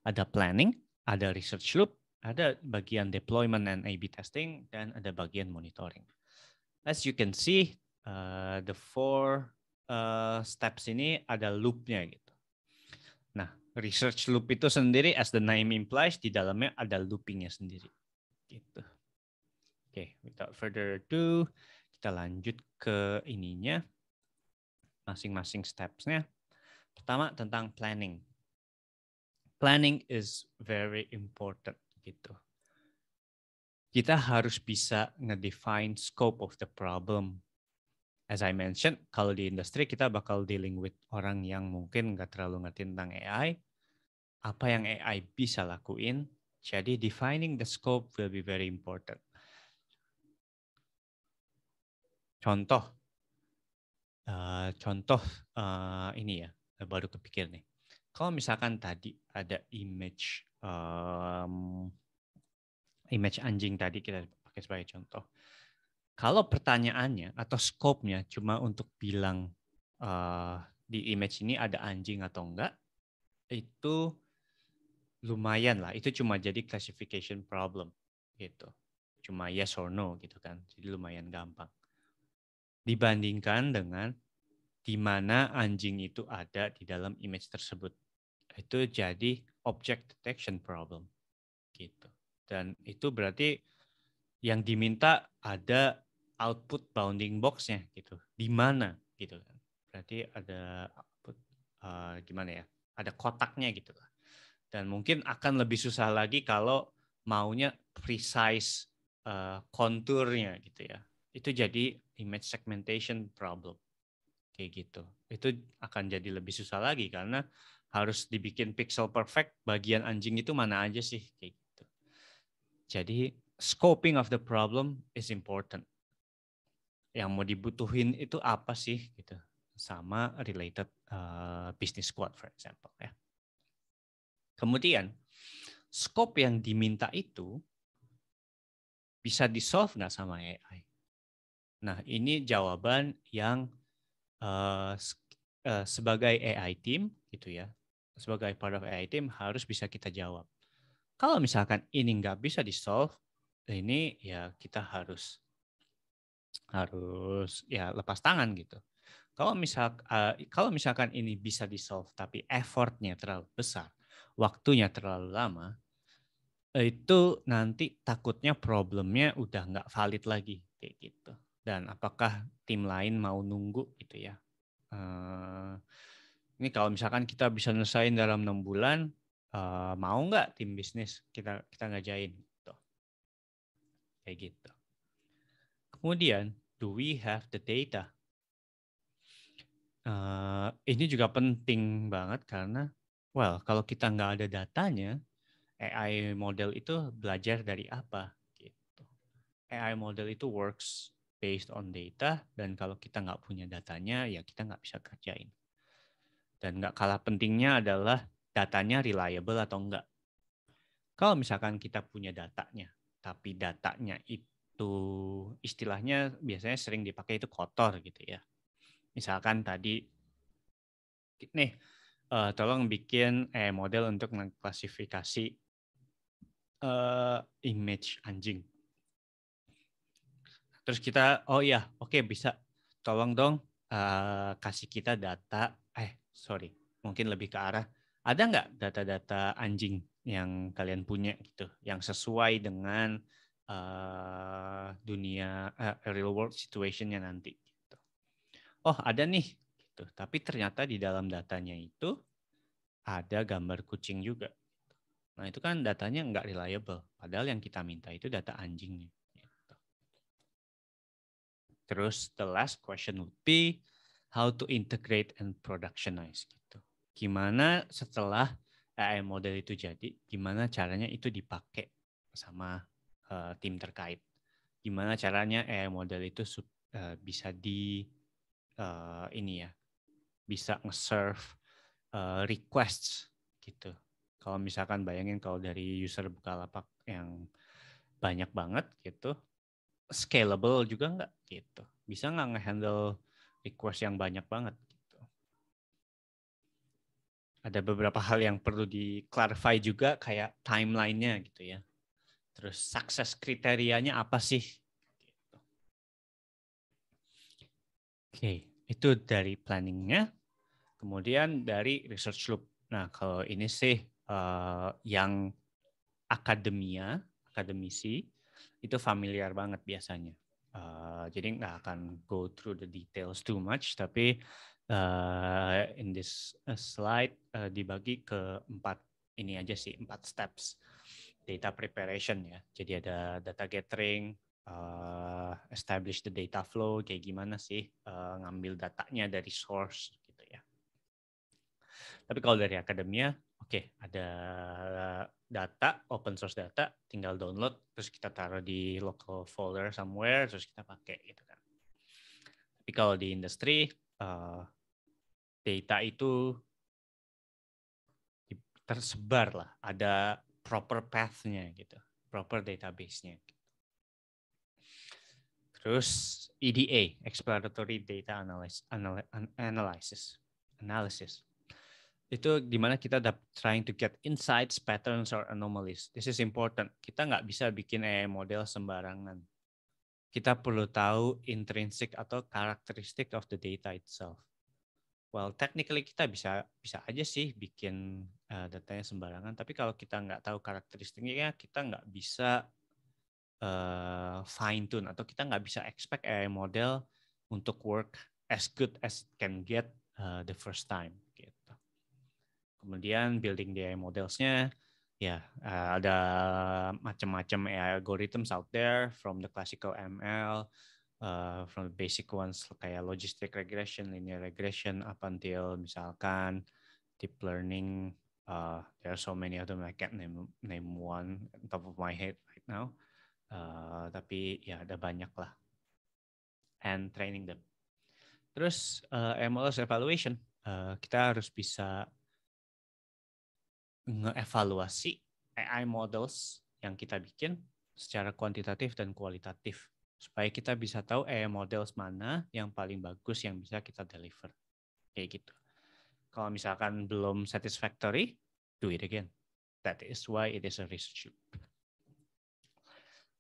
Ada planning, ada research loop, ada bagian deployment and A/B testing, dan ada bagian monitoring. As you can see, uh, the four uh, steps ini ada loopnya gitu research loop itu sendiri as the name implies di dalamnya ada loopingnya sendiri gitu oke okay, without further ado kita lanjut ke ininya masing-masing stepsnya pertama tentang planning planning is very important gitu kita harus bisa ngedefine scope of the problem. As I mentioned, kalau di industri kita bakal dealing with orang yang mungkin nggak terlalu ngerti tentang AI, apa yang AI bisa lakuin. Jadi defining the scope will be very important. Contoh, uh, contoh uh, ini ya baru kepikir nih. Kalau misalkan tadi ada image um, image anjing tadi kita pakai sebagai contoh. Kalau pertanyaannya atau scope nya cuma untuk bilang uh, di image ini ada anjing atau enggak, itu lumayan lah itu cuma jadi classification problem gitu cuma yes or no gitu kan jadi lumayan gampang dibandingkan dengan di mana anjing itu ada di dalam image tersebut itu jadi object detection problem gitu dan itu berarti yang diminta ada output bounding boxnya gitu di mana gitu kan berarti ada output uh, gimana ya ada kotaknya gitu lah dan mungkin akan lebih susah lagi kalau maunya precise uh, konturnya gitu ya itu jadi image segmentation problem kayak gitu itu akan jadi lebih susah lagi karena harus dibikin pixel perfect bagian anjing itu mana aja sih kayak gitu jadi scoping of the problem is important yang mau dibutuhin itu apa sih gitu sama related uh, business squad for example ya Kemudian, scope yang diminta itu bisa di-solve nggak sama AI? Nah, ini jawaban yang uh, uh, sebagai AI team, gitu ya, sebagai part of AI team harus bisa kita jawab. Kalau misalkan ini nggak bisa di-solve, ini ya kita harus harus ya lepas tangan gitu. Kalau misal eh, kalau misalkan ini bisa di-solve tapi effortnya terlalu besar, waktunya terlalu lama, itu nanti takutnya problemnya udah nggak valid lagi kayak gitu. Dan apakah tim lain mau nunggu gitu ya? Eh, ini kalau misalkan kita bisa nyesain dalam enam bulan, eh, mau nggak tim bisnis kita kita ngajain gitu. Kayak gitu. Kemudian, do we have the data? Eh, ini juga penting banget karena Well, kalau kita nggak ada datanya, AI model itu belajar dari apa? Gitu. AI model itu works based on data, dan kalau kita nggak punya datanya, ya kita nggak bisa kerjain. Dan nggak kalah pentingnya adalah datanya reliable atau enggak. Kalau misalkan kita punya datanya, tapi datanya itu istilahnya biasanya sering dipakai itu kotor gitu ya. Misalkan tadi, nih uh, tolong bikin eh model untuk mengklasifikasi uh, image anjing. Terus kita oh iya, oke okay, bisa. Tolong dong uh, kasih kita data eh sorry, mungkin lebih ke arah ada nggak data-data anjing yang kalian punya gitu yang sesuai dengan uh, dunia uh, real world situationnya nanti gitu. oh ada nih gitu. Tapi ternyata di dalam datanya itu ada gambar kucing juga. Nah itu kan datanya nggak reliable. Padahal yang kita minta itu data anjingnya. Gitu. Terus the last question would be how to integrate and productionize gitu. Gimana setelah AI model itu jadi, gimana caranya itu dipakai sama uh, tim terkait? Gimana caranya AI model itu uh, bisa di uh, ini ya bisa nge-serve uh, requests gitu. Kalau misalkan bayangin kalau dari user Bukalapak yang banyak banget gitu, scalable juga nggak gitu. Bisa nggak nge handle request yang banyak banget gitu. Ada beberapa hal yang perlu di clarify juga kayak timelinenya gitu ya. Terus sukses kriterianya apa sih? Gitu. Oke, itu dari planningnya kemudian dari research loop. Nah, kalau ini sih uh, yang akademia, akademisi itu familiar banget biasanya. Uh, jadi nggak akan go through the details too much, tapi uh, in this slide uh, dibagi ke empat ini aja sih empat steps data preparation ya. Jadi ada data gathering, uh, establish the data flow, kayak gimana sih uh, ngambil datanya dari source tapi kalau dari akademia, oke, okay, ada data, open source data, tinggal download, terus kita taruh di local folder somewhere, terus kita pakai gitu kan. Tapi kalau di industri, uh, data itu tersebar lah, ada proper path-nya gitu, proper database-nya. Gitu. Terus EDA, Exploratory Data Analysis, Analysis, Analysis itu dimana kita dapat trying to get insights, patterns, or anomalies. This is important. Kita nggak bisa bikin AI model sembarangan. Kita perlu tahu intrinsic atau karakteristik of the data itself. Well, technically kita bisa bisa aja sih bikin uh, datanya sembarangan, tapi kalau kita nggak tahu karakteristiknya, ya kita nggak bisa uh, eh, fine tune atau kita nggak bisa expect AI model untuk work as good as it can get uh, the first time Kemudian building AI modelsnya nya ya uh, ada macam-macam AI algorithms out there from the classical ML, uh, eh, from the basic ones kayak logistic regression, linear regression, up until misalkan deep learning. Uh, there are so many of them I can't name name one on top of my head right now. Uh, tapi ya ada banyak lah. And training them. Terus uh, MLS evaluation, uh, kita harus bisa ngevaluasi AI models yang kita bikin secara kuantitatif dan kualitatif supaya kita bisa tahu AI models mana yang paling bagus yang bisa kita deliver kayak gitu. Kalau misalkan belum satisfactory, do it again. That is why it is a research loop.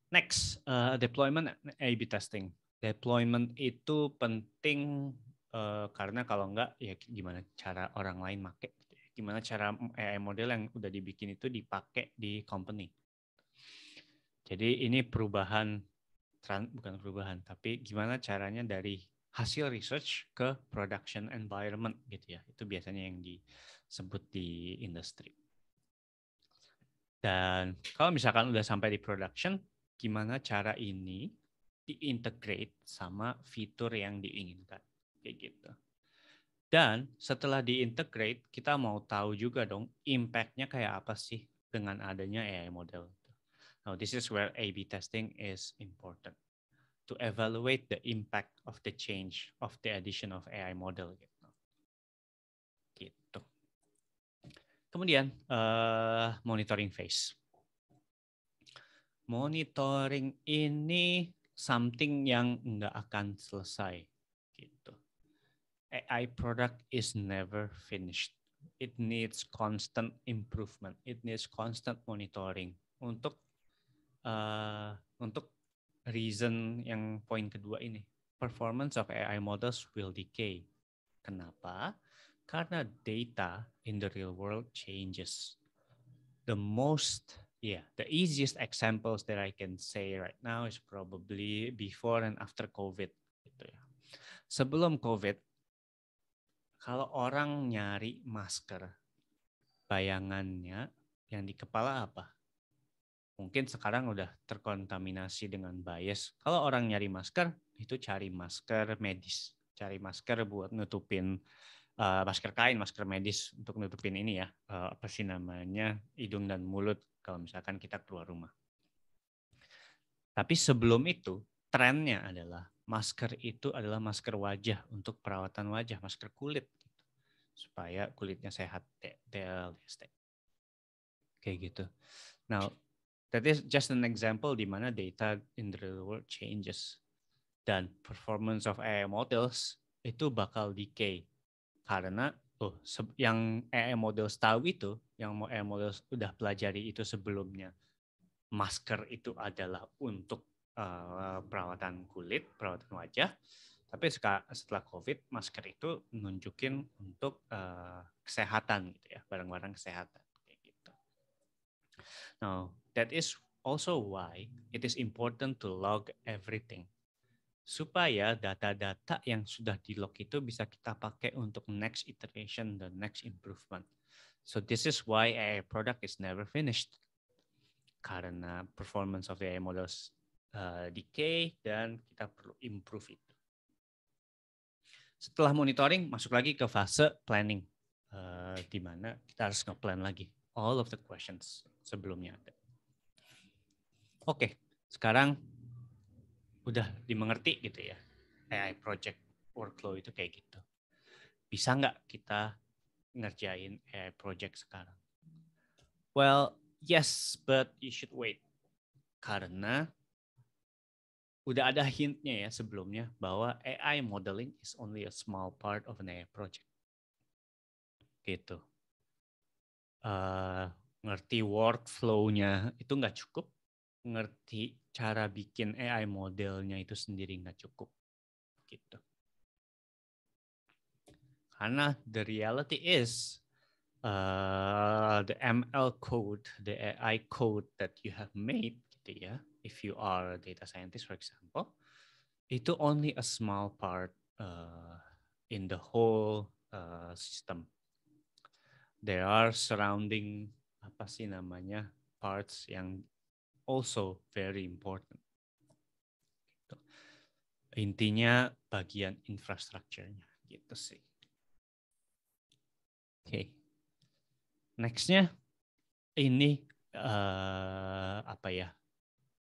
Next, uh, deployment A/B testing. Deployment itu penting uh, karena kalau enggak ya gimana cara orang lain make gimana cara AI model yang udah dibikin itu dipakai di company. Jadi ini perubahan bukan perubahan tapi gimana caranya dari hasil research ke production environment gitu ya. Itu biasanya yang disebut di industri. Dan kalau misalkan udah sampai di production, gimana cara ini diintegrate sama fitur yang diinginkan. Kayak gitu. Dan setelah diintegrate, kita mau tahu juga dong impactnya kayak apa sih dengan adanya AI model. Now, this is where A/B testing is important to evaluate the impact of the change of the addition of AI model. Gitu. gitu. Kemudian uh, monitoring phase. Monitoring ini something yang nggak akan selesai AI product is never finished. It needs constant improvement. It needs constant monitoring untuk uh, untuk reason yang poin kedua ini. Performance of AI models will decay. Kenapa? Karena data in the real world changes. The most Yeah, the easiest examples that I can say right now is probably before and after COVID. Gitu ya. Sebelum COVID, kalau orang nyari masker, bayangannya yang di kepala apa? Mungkin sekarang udah terkontaminasi dengan bias. Kalau orang nyari masker, itu cari masker medis. Cari masker buat nutupin uh, masker kain, masker medis untuk nutupin ini ya, uh, apa sih namanya, hidung dan mulut kalau misalkan kita keluar rumah. Tapi sebelum itu, trennya adalah masker itu adalah masker wajah untuk perawatan wajah, masker kulit gitu, supaya kulitnya sehat DLST. Ya, Kayak gitu. Now, that is just an example di mana data in the real world changes dan performance of AI models itu bakal decay karena oh, yang AI models tahu itu, yang AI models udah pelajari itu sebelumnya masker itu adalah untuk Eh, perawatan kulit, perawatan wajah. Tapi setelah COVID, masker itu nunjukin untuk eh, kesehatan gitu ya, barang-barang kesehatan kayak gitu. Now, that is also why it is important to log everything supaya data-data yang sudah di log itu bisa kita pakai untuk next iteration the next improvement. So this is why AI product is never finished. Karena performance of the AI models uh, decay dan kita perlu improve itu. Setelah monitoring, masuk lagi ke fase planning, uh, di mana kita harus nge-plan lagi all of the questions sebelumnya Oke, okay, sekarang udah dimengerti gitu ya AI project workflow itu kayak gitu. Bisa nggak kita ngerjain AI project sekarang? Well, yes, but you should wait karena udah ada hintnya ya sebelumnya bahwa AI modeling is only a small part of an AI project. Gitu. Uh, ngerti workflow-nya itu nggak cukup, ngerti cara bikin AI modelnya itu sendiri nggak cukup. Gitu. Karena the reality is uh, the ML code, the AI code that you have made, gitu ya, if you are a data scientist, for example, itu only a small part uh, in the whole uh, system. There are surrounding apa sih namanya parts yang also very important. Gitu. Intinya bagian infrastrukturnya gitu sih. Oke, okay. nextnya ini uh, apa ya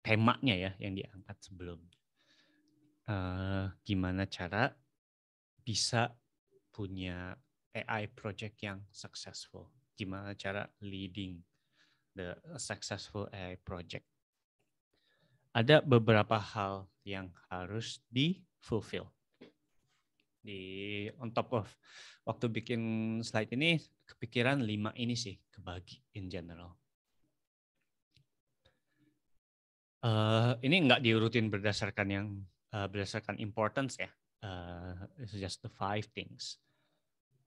temanya ya yang diangkat sebelum uh, gimana cara bisa punya AI project yang successful gimana cara leading the successful AI project ada beberapa hal yang harus di fulfill di on top of waktu bikin slide ini kepikiran lima ini sih kebagi in general Eh, ini nggak diurutin berdasarkan yang uh, berdasarkan importance ya. Uh, it's just the five things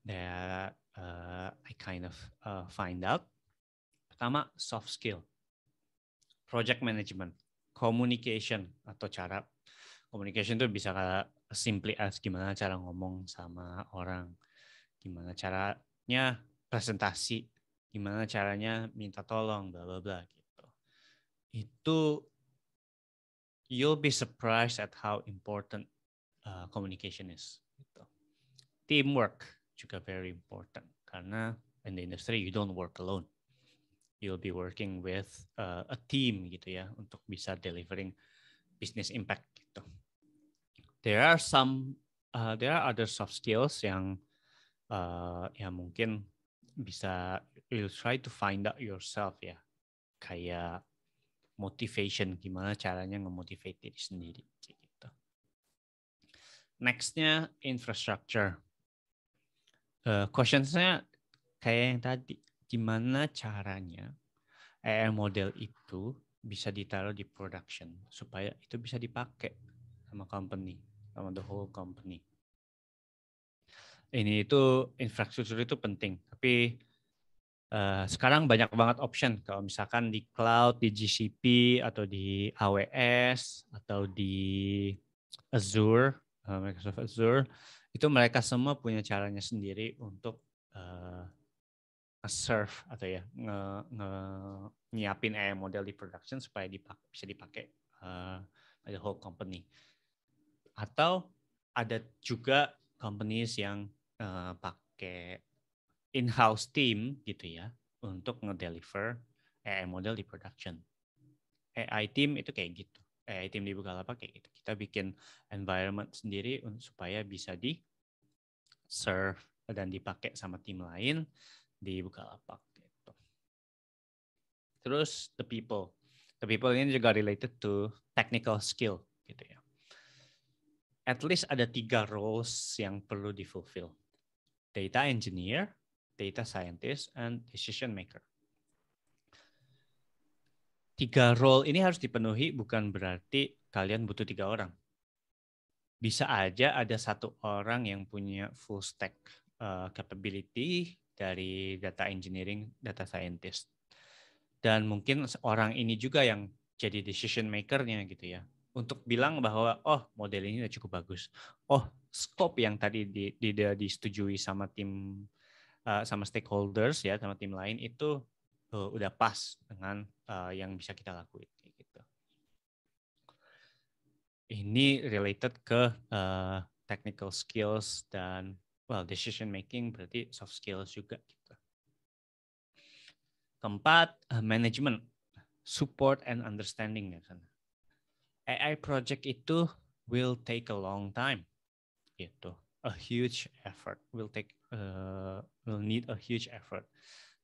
that uh, I kind of uh, find out. Pertama, soft skill, project management, communication atau cara communication itu bisa simply as gimana cara ngomong sama orang, gimana caranya presentasi, gimana caranya minta tolong, bla bla bla gitu. Itu you'll be surprised at how important uh, communication is. Gitu. Teamwork juga very important karena in the industry you don't work alone. You'll be working with uh, a team gitu ya untuk bisa delivering business impact gitu. There are some uh, there are other soft skills yang uh, yang mungkin bisa you'll try to find out yourself ya. Kayak motivation gimana caranya ngemotivate diri sendiri gitu. Nextnya infrastructure. Uh, eh, questionsnya kayak yang tadi, gimana caranya AI model itu bisa ditaruh di production supaya itu bisa dipakai sama company, sama the whole company. Ini itu infrastruktur itu penting, tapi Eh, sekarang banyak banget option kalau misalkan di cloud, di GCP atau di AWS atau di Azure, eh, Microsoft Azure, itu mereka semua punya caranya sendiri untuk eh, serve atau ya nge, nyiapin AI model di production supaya dipak bisa dipakai uh, the whole company. Atau ada juga companies yang uh, pakai in-house team gitu ya untuk ngedeliver AI model di production. AI team itu kayak gitu. AI team di Bukalapak kayak gitu. Kita bikin environment sendiri supaya bisa di serve dan dipakai sama tim lain di Bukalapak gitu. Terus the people. The people ini juga related to technical skill gitu ya. At least ada tiga roles yang perlu di fulfill. Data engineer, data scientist, and decision maker. Tiga role ini harus dipenuhi bukan berarti kalian butuh tiga orang. Bisa aja ada satu orang yang punya full stack uh, capability dari data engineering, data scientist. Dan mungkin orang ini juga yang jadi decision maker-nya gitu ya untuk bilang bahwa oh model ini udah cukup bagus. Oh, scope yang tadi di, di, di disetujui sama tim uh, sama stakeholders ya sama tim lain itu uh, udah pas dengan uh, yang bisa kita lakuin gitu. Ini related ke uh, technical skills dan well decision making berarti soft skills juga gitu. Keempat, uh, management, support and understanding ya kan. AI project itu will take a long time gitu. A huge effort will take uh, will need a huge effort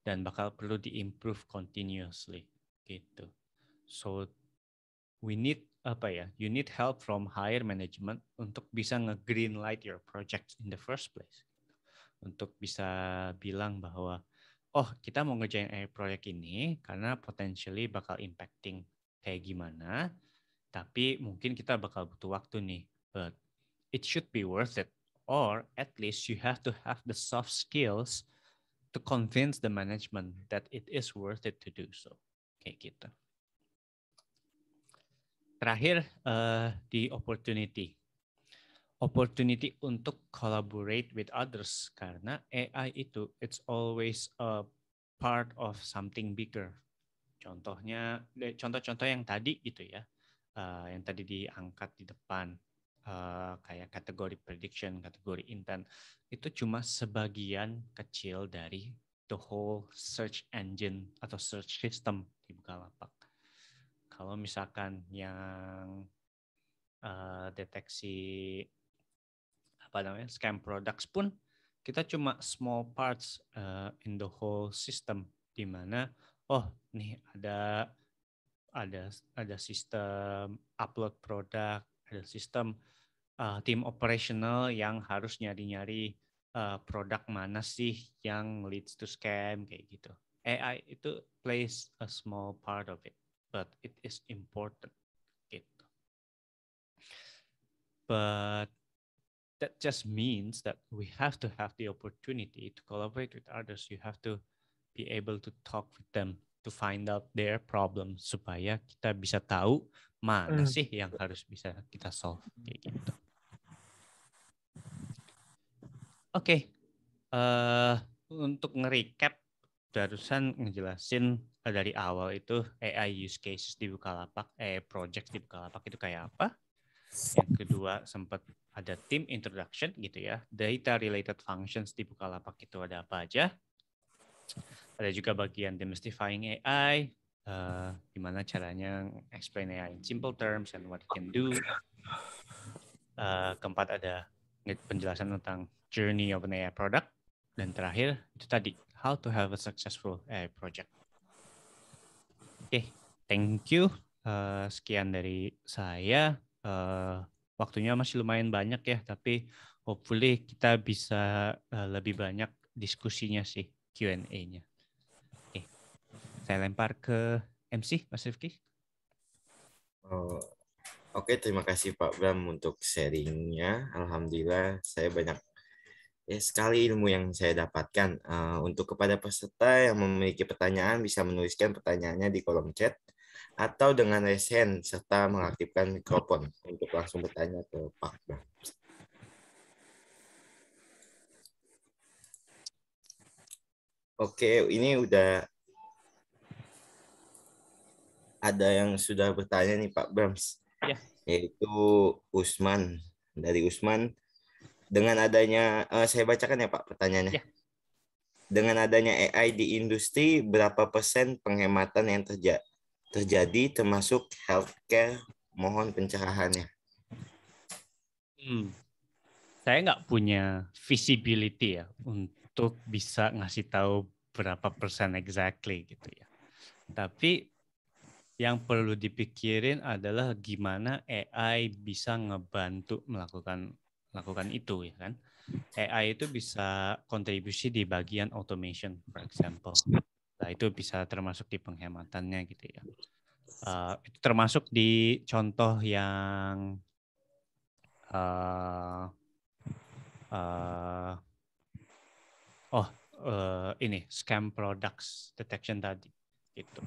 dan bakal perlu di improve continuously gitu. So we need apa ya? You need help from higher management untuk bisa nge-green light your project in the first place. Untuk bisa bilang bahwa oh, kita mau ngerjain AI project ini karena potentially bakal impacting kayak gimana, tapi mungkin kita bakal butuh waktu nih. But it should be worth it or at least you have to have the soft skills to convince the management that it is worth it to do so. Kayak gitu. Terakhir uh, eh, the opportunity. Opportunity untuk collaborate with others karena AI itu it's always a part of something bigger. Contohnya contoh-contoh yang tadi gitu ya. Uh, yang tadi diangkat di depan Eh, kayak kategori prediction, kategori intent itu cuma sebagian kecil dari the whole search engine atau search system di Bukalapak. Kalau misalkan yang uh, deteksi apa namanya scam products pun kita cuma small parts uh, in the whole system di mana oh nih ada ada ada sistem upload produk, ada sistem uh, tim operational yang harus nyari-nyari uh, produk mana sih yang leads to scam kayak gitu. AI itu plays a small part of it, but it is important. Gitu. But that just means that we have to have the opportunity to collaborate with others. You have to be able to talk with them to find out their problem supaya kita bisa tahu mana hmm. sih yang harus bisa kita solve kayak gitu. Oke. Okay. Uh, eh, untuk nge-recap barusan ngejelasin eh, dari awal itu AI use cases di Bukalapak, AI eh, project di Bukalapak itu kayak apa? Yang kedua sempat ada team introduction gitu ya. Data related functions di Bukalapak itu ada apa aja? Ada juga bagian demystifying AI, uh, gimana caranya explain AI in simple terms and what it can do. Uh, keempat ada penjelasan tentang journey of an AI product, dan terakhir itu tadi how to have a successful AI project. Oke, okay, thank you. Uh, sekian dari saya. Uh, waktunya masih lumayan banyak ya, tapi hopefully kita bisa uh, lebih banyak diskusinya sih Q&A-nya. Oke, okay. saya lempar ke MC Mas Rifki. Oh, Oke, terima kasih Pak Bram untuk sharingnya. Alhamdulillah, saya banyak Ya, sekali ilmu yang saya dapatkan. Uh, untuk kepada peserta yang memiliki pertanyaan, bisa menuliskan pertanyaannya di kolom chat atau dengan resen serta mengaktifkan mikrofon untuk langsung bertanya ke Pak Bang. Oke, ini udah ada yang sudah bertanya nih Pak Brams. Ya. Yaitu Usman. Dari Usman, dengan adanya uh, saya bacakan ya Pak pertanyaannya. Ya. Dengan adanya AI di industri berapa persen penghematan yang terja terjadi termasuk healthcare? Mohon pencerahannya. Hmm. Saya nggak punya visibility ya untuk bisa ngasih tahu berapa persen exactly gitu ya. Tapi yang perlu dipikirin adalah gimana AI bisa ngebantu melakukan lakukan itu ya kan. AI itu bisa kontribusi di bagian automation, for example. Nah, itu bisa termasuk di penghematannya gitu ya. Uh, itu termasuk di contoh yang uh, uh, oh uh, ini scam products detection tadi itu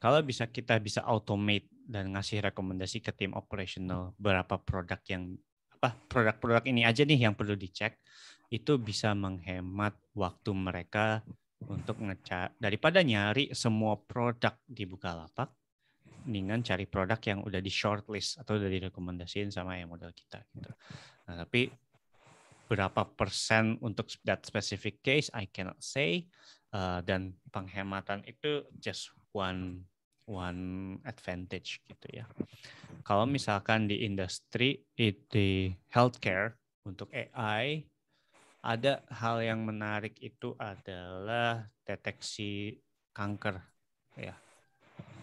Kalau bisa kita bisa automate dan ngasih rekomendasi ke tim operational berapa produk yang apa produk-produk ini aja nih yang perlu dicek itu bisa menghemat waktu mereka untuk ngecek daripada nyari semua produk di Bukalapak dengan cari produk yang udah di shortlist atau udah direkomendasiin sama yang model kita gitu. Nah, tapi berapa persen untuk that specific case I cannot say uh, dan penghematan itu just one one advantage gitu ya. Kalau misalkan di industri di healthcare untuk AI ada hal yang menarik itu adalah deteksi kanker ya.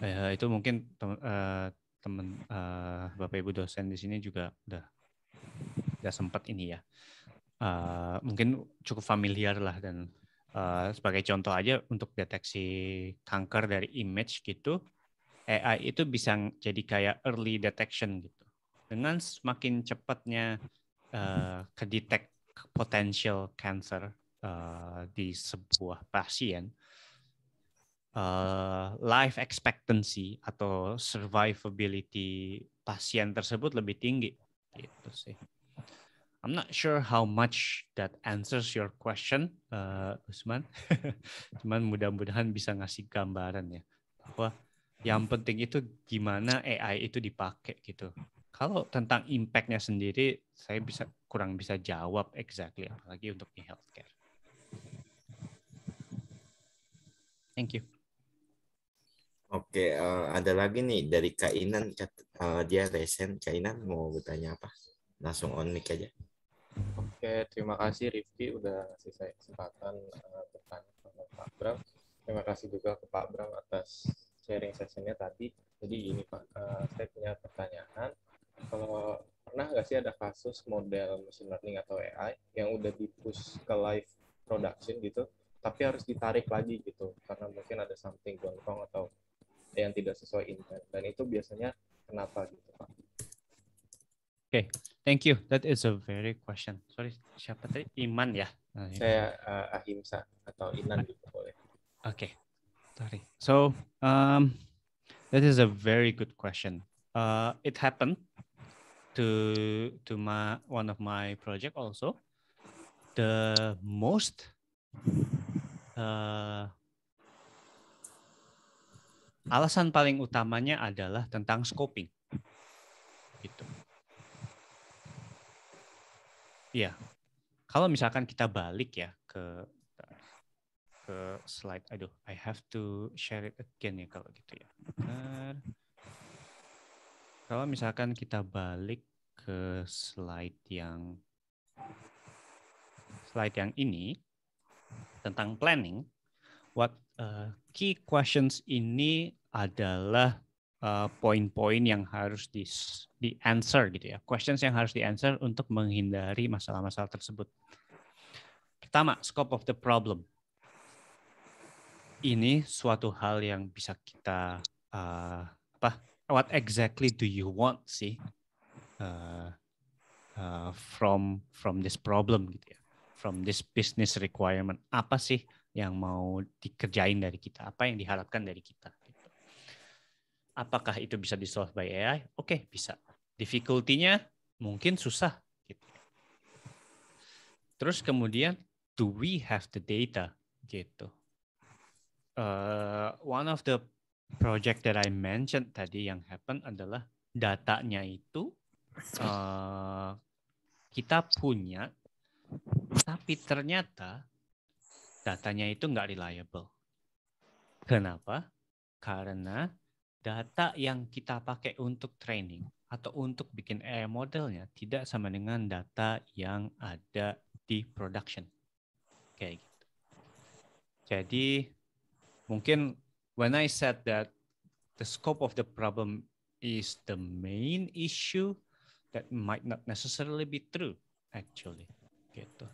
Eh, itu mungkin teman, eh, teman eh, Bapak Ibu dosen di sini juga udah udah sempat ini ya. Uh, mungkin cukup familiar lah dan uh, sebagai contoh aja untuk deteksi kanker dari image gitu AI itu bisa jadi kayak early detection gitu. Dengan semakin cepatnya uh, eh, potensial potential cancer uh, di sebuah pasien, uh, life expectancy atau survivability pasien tersebut lebih tinggi. Gitu sih. I'm not sure how much that answers your question, uh, Usman. Cuman mudah-mudahan bisa ngasih gambaran ya bahwa yang penting itu gimana AI itu dipakai gitu. Kalau tentang impact-nya sendiri, saya bisa kurang bisa jawab exactly, apalagi untuk di healthcare. Thank you. Oke, uh, ada lagi nih dari Kainan, uh, eh, dia resen. Kainan mau bertanya apa? Langsung on mic aja. Oke, terima kasih Rifki udah ngasih saya kesempatan uh, bertanya sama Pak Bram. Terima kasih juga ke Pak Bram atas sharing sessionnya tadi. Jadi ini Pak, uh, saya punya pertanyaan. Kalau pernah nggak sih ada kasus model machine learning atau AI yang udah di push ke live production gitu, tapi harus ditarik lagi gitu karena mungkin ada something going wrong atau yang tidak sesuai intent. Dan itu biasanya kenapa gitu Pak? Oke, okay. thank you. That is a very question. Sorry, siapa tadi? Iman ya? Oh, iya. Saya uh, Ahimsa atau Inan juga ah. gitu, boleh. Oke, okay. Sorry. So um, that is a very good question. Uh, it happened to to my one of my project also. The most uh, alasan paling utamanya adalah tentang scoping. Gitu. Yeah. Kalau misalkan kita balik ya ke ke slide. Aduh, I have to share it again ya kalau gitu ya. Bentar. Kalau misalkan kita balik ke slide yang slide yang ini tentang planning, what uh, key questions ini adalah uh, poin-poin uh, yang harus di, di answer gitu ya. Questions yang harus di answer untuk menghindari masalah-masalah tersebut. Pertama, scope of the problem ini suatu hal yang bisa kita uh, apa what exactly do you want sih uh, uh, from from this problem gitu ya from this business requirement apa sih yang mau dikerjain dari kita apa yang diharapkan dari kita gitu? apakah itu bisa di solve by AI oke okay, bisa difficulty mungkin susah gitu. terus kemudian do we have the data gitu uh, one of the project that I mentioned tadi yang happen adalah datanya itu uh, kita punya, tapi ternyata datanya itu nggak reliable. Kenapa? Karena data yang kita pakai untuk training atau untuk bikin AI modelnya tidak sama dengan data yang ada di production. Kayak gitu. Jadi mungkin when I said that the scope of the problem is the main issue that might not necessarily be true actually gitu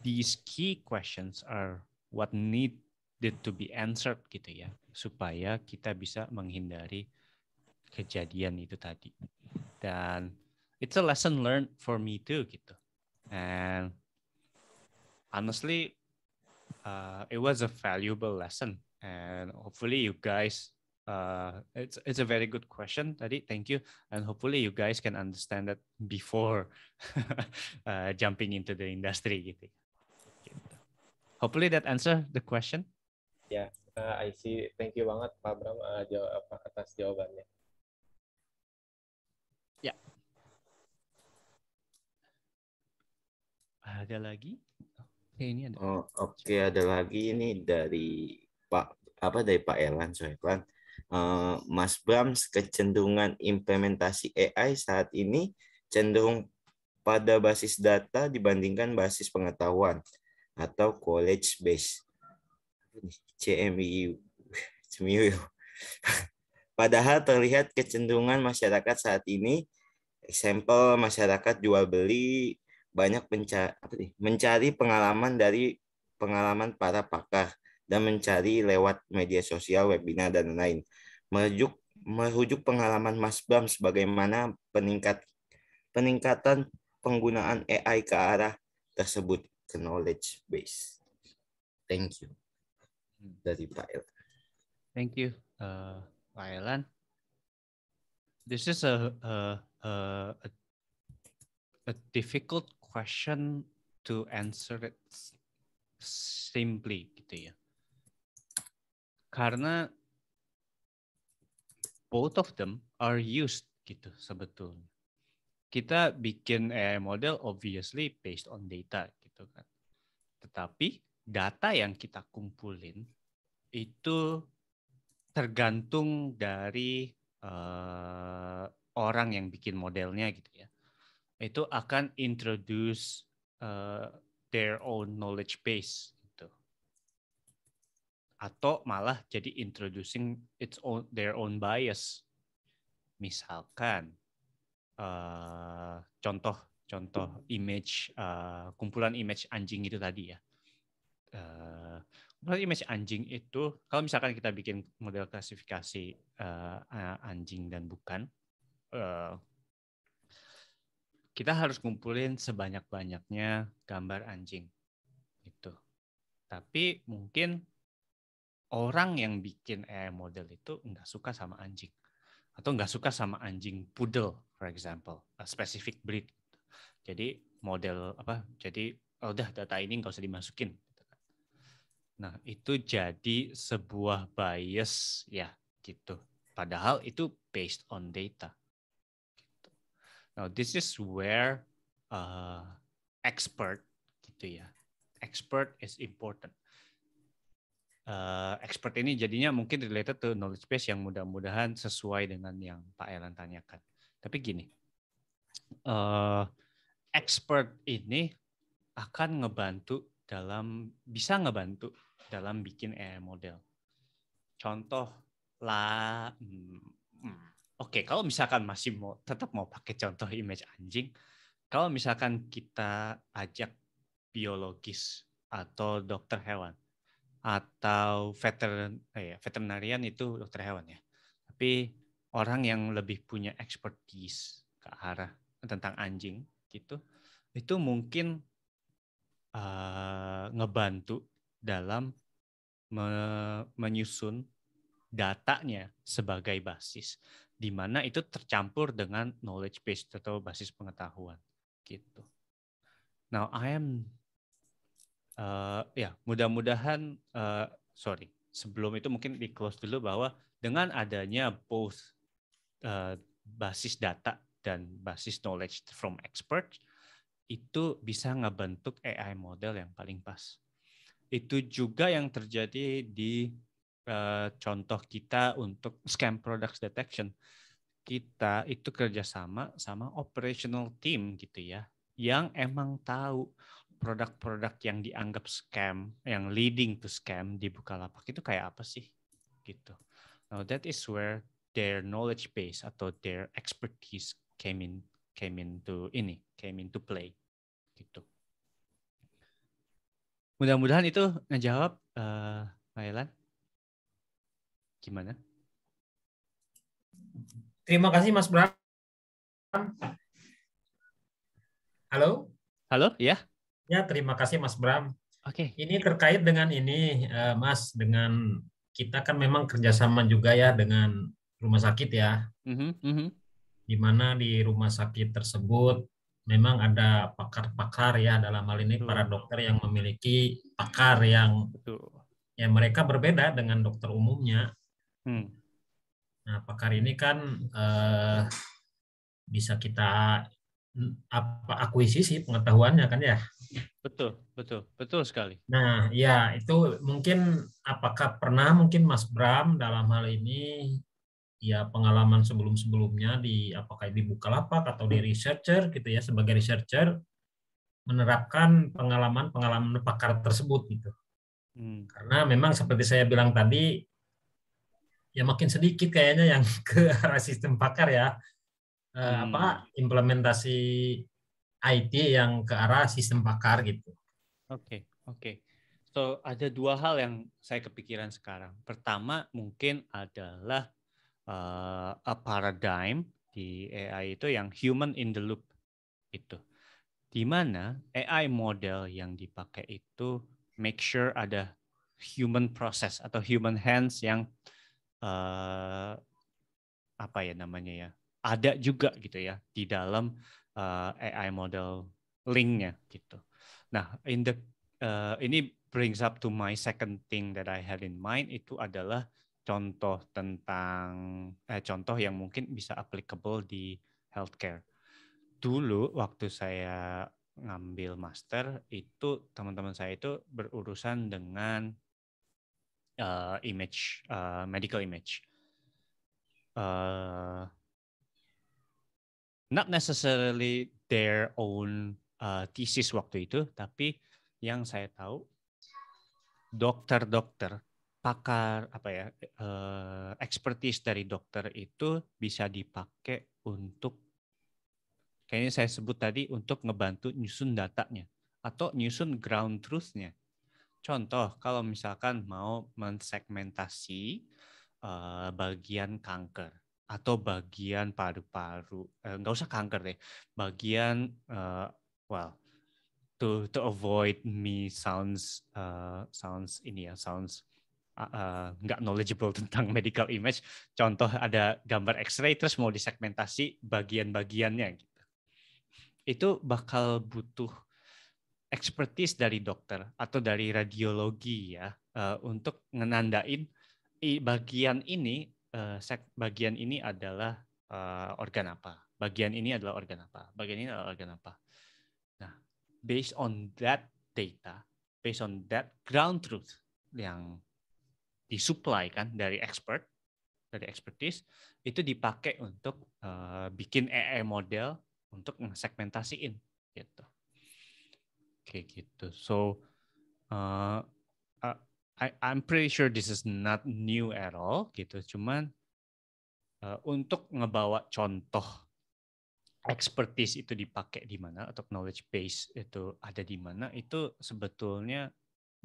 these key questions are what needed to be answered gitu ya supaya kita bisa menghindari kejadian itu tadi dan it's a lesson learned for me too gitu and honestly uh, it was a valuable lesson and hopefully you guys uh, it's it's a very good question tadi thank you and hopefully you guys can understand that before uh, jumping into the industry gitu hopefully that answer the question ya yeah, uh, I see thank you banget Pak Bram uh, jawab apa atas jawabannya ya yeah. ada lagi ini ada. Oh, oke, okay. ada lagi ini dari Pak apa dari Pak Erlan Soeklan uh, eh, Mas Bram kecenderungan implementasi AI saat ini cenderung pada basis data dibandingkan basis pengetahuan atau college base CMIU CMIU Padahal terlihat kecenderungan masyarakat saat ini, sampel masyarakat jual beli banyak mencari pengalaman dari pengalaman para pakar dan mencari lewat media sosial, webinar, dan lain-lain. Merujuk, merujuk pengalaman Mas Bram sebagaimana peningkat, peningkatan penggunaan AI ke arah tersebut ke knowledge base. Thank you. Dari Pak Elan. Thank you, uh, Pak Elan. This is a, a, a, a difficult question to answer it simply gitu ya. Karena both of them are used gitu sebetulnya. Kita bikin AI model obviously based on data gitu kan. Tetapi data yang kita kumpulin itu tergantung dari uh, orang yang bikin modelnya gitu ya. Itu akan introduce uh, their own knowledge base atau malah jadi introducing its own their own bias. Misalkan uh, contoh contoh image uh, kumpulan image anjing itu tadi ya. Uh, kumpulan image anjing itu kalau misalkan kita bikin model klasifikasi uh, anjing dan bukan uh, kita harus kumpulin sebanyak-banyaknya gambar anjing. itu Tapi mungkin orang yang bikin AI model itu nggak suka sama anjing atau nggak suka sama anjing poodle, for example, a specific breed. Jadi model apa? Jadi oh, udah data ini nggak usah dimasukin. Gitu kan. Nah itu jadi sebuah bias ya gitu. Padahal itu based on data. Gitu. Now this is where uh, expert gitu ya. Expert is important uh, expert ini jadinya mungkin related to knowledge base yang mudah-mudahan sesuai dengan yang Pak Elan tanyakan. Tapi gini, uh, expert ini akan ngebantu dalam bisa ngebantu dalam bikin AI model. Contoh lah, hmm, hmm, oke okay, kalau misalkan masih mau tetap mau pakai contoh image anjing, kalau misalkan kita ajak biologis atau dokter hewan, atau veteran eh, ya, veterinarian itu dokter hewan ya. Tapi orang yang lebih punya expertise ke arah tentang anjing gitu, itu mungkin uh, ngebantu dalam me menyusun datanya sebagai basis di mana itu tercampur dengan knowledge base atau basis pengetahuan gitu. Now I am uh, ya mudah-mudahan uh, sorry sebelum itu mungkin di close dulu bahwa dengan adanya both uh, basis data dan basis knowledge from experts itu bisa ngebentuk AI model yang paling pas. Itu juga yang terjadi di uh, contoh kita untuk scam products detection. Kita itu kerjasama sama operational team gitu ya, yang emang tahu produk-produk yang dianggap scam, yang leading to scam di Bukalapak itu kayak apa sih? Gitu. Now that is where their knowledge base atau their expertise came in came into ini, came into play. Gitu. Mudah-mudahan itu ngejawab uh, Gimana? Terima kasih Mas Bram. Halo? Halo, ya. Ya, terima kasih Mas Bram. Oke. Okay. Ini terkait dengan ini, eh, Mas, dengan kita kan memang kerjasama juga ya dengan rumah sakit ya. Mm-hmm. mm Di di rumah sakit tersebut memang ada pakar-pakar ya dalam hal ini para dokter yang memiliki pakar yang Betul. ya mereka berbeda dengan dokter umumnya. Hmm. Nah, pakar ini kan eh, bisa kita apa akuisisi pengetahuannya kan ya betul betul betul sekali nah ya itu mungkin apakah pernah mungkin Mas Bram dalam hal ini ya pengalaman sebelum sebelumnya di apakah di Bukalapak atau di researcher gitu ya sebagai researcher menerapkan pengalaman pengalaman pakar tersebut gitu hmm. karena memang seperti saya bilang tadi ya makin sedikit kayaknya yang ke arah sistem pakar ya Eh, hmm. apa implementasi IT yang ke arah sistem pakar gitu. Oke, okay, oke. Okay. So ada dua hal yang saya kepikiran sekarang. Pertama mungkin adalah uh, a paradigm di AI itu yang human in the loop itu. Di mana AI model yang dipakai itu make sure ada human process atau human hands yang uh, apa ya namanya ya ada juga gitu ya di dalam uh, eh, AI model linknya gitu. Nah, in the uh, ini brings up to my second thing that I had in mind itu adalah contoh tentang eh, contoh yang mungkin bisa applicable di healthcare. Dulu waktu saya ngambil master itu teman-teman saya itu berurusan dengan uh, image uh, medical image. Uh, not necessarily their own uh, thesis waktu itu, tapi yang saya tahu dokter-dokter pakar apa ya uh, expertise dari dokter itu bisa dipakai untuk kayaknya saya sebut tadi untuk ngebantu nyusun datanya atau nyusun ground truth-nya. Contoh, kalau misalkan mau mensegmentasi uh, bagian kanker, atau bagian paru-paru eh, nggak -paru. uh, usah kanker deh bagian uh, well to to avoid me sounds uh, sounds ini ya sounds nggak uh, knowledgeable tentang medical image contoh ada gambar X-ray terus mau disegmentasi bagian-bagiannya gitu itu bakal butuh expertise dari dokter atau dari radiologi ya uh, untuk menandain bagian ini Eh, sek bagian ini adalah uh, organ apa, bagian ini adalah organ apa, bagian ini adalah organ apa. Nah, based on that data, based on that ground truth yang disuplai kan dari expert, dari expertise, itu dipakai untuk uh, bikin EE model untuk segmentasiin gitu. Oke gitu. So uh, uh, I, I'm pretty sure this is not new at all gitu. Cuman uh, untuk ngebawa contoh expertise itu dipakai di mana atau knowledge base itu ada di mana itu sebetulnya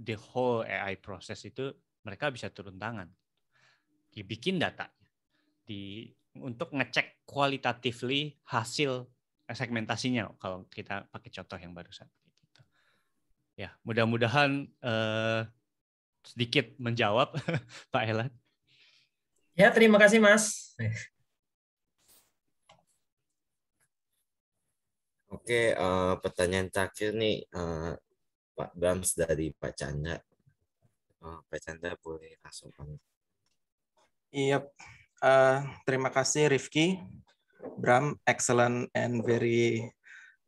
the whole AI process itu mereka bisa turun tangan. Dibikin datanya. Di untuk ngecek kualitatively hasil segmentasinya kalau kita pakai contoh yang barusan gitu. Ya, mudah-mudahan uh, sedikit menjawab Pak Elan. Ya, terima kasih Mas. Oke, uh, pertanyaan terakhir nih uh, Pak Bams dari Pak Chandra. Uh, Pak Chandra boleh langsung pamit. Iya, uh, terima kasih Rifki. Bram, excellent and very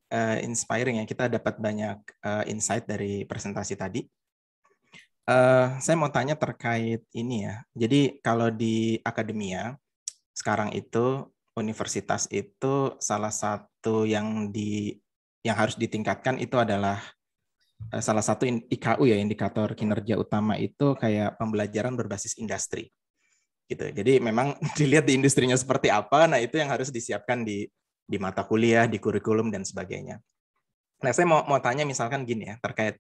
uh, inspiring ya. Kita dapat banyak uh, insight dari presentasi tadi. Uh, saya mau tanya terkait ini ya. Jadi kalau di akademia sekarang itu universitas itu salah satu yang di yang harus ditingkatkan itu adalah eh, salah satu IKU ya indikator kinerja utama itu kayak pembelajaran berbasis industri. Gitu. Jadi memang dilihat di industrinya seperti apa, nah itu yang harus disiapkan di di mata kuliah, di kurikulum dan sebagainya. Nah, saya mau mau tanya misalkan gini ya terkait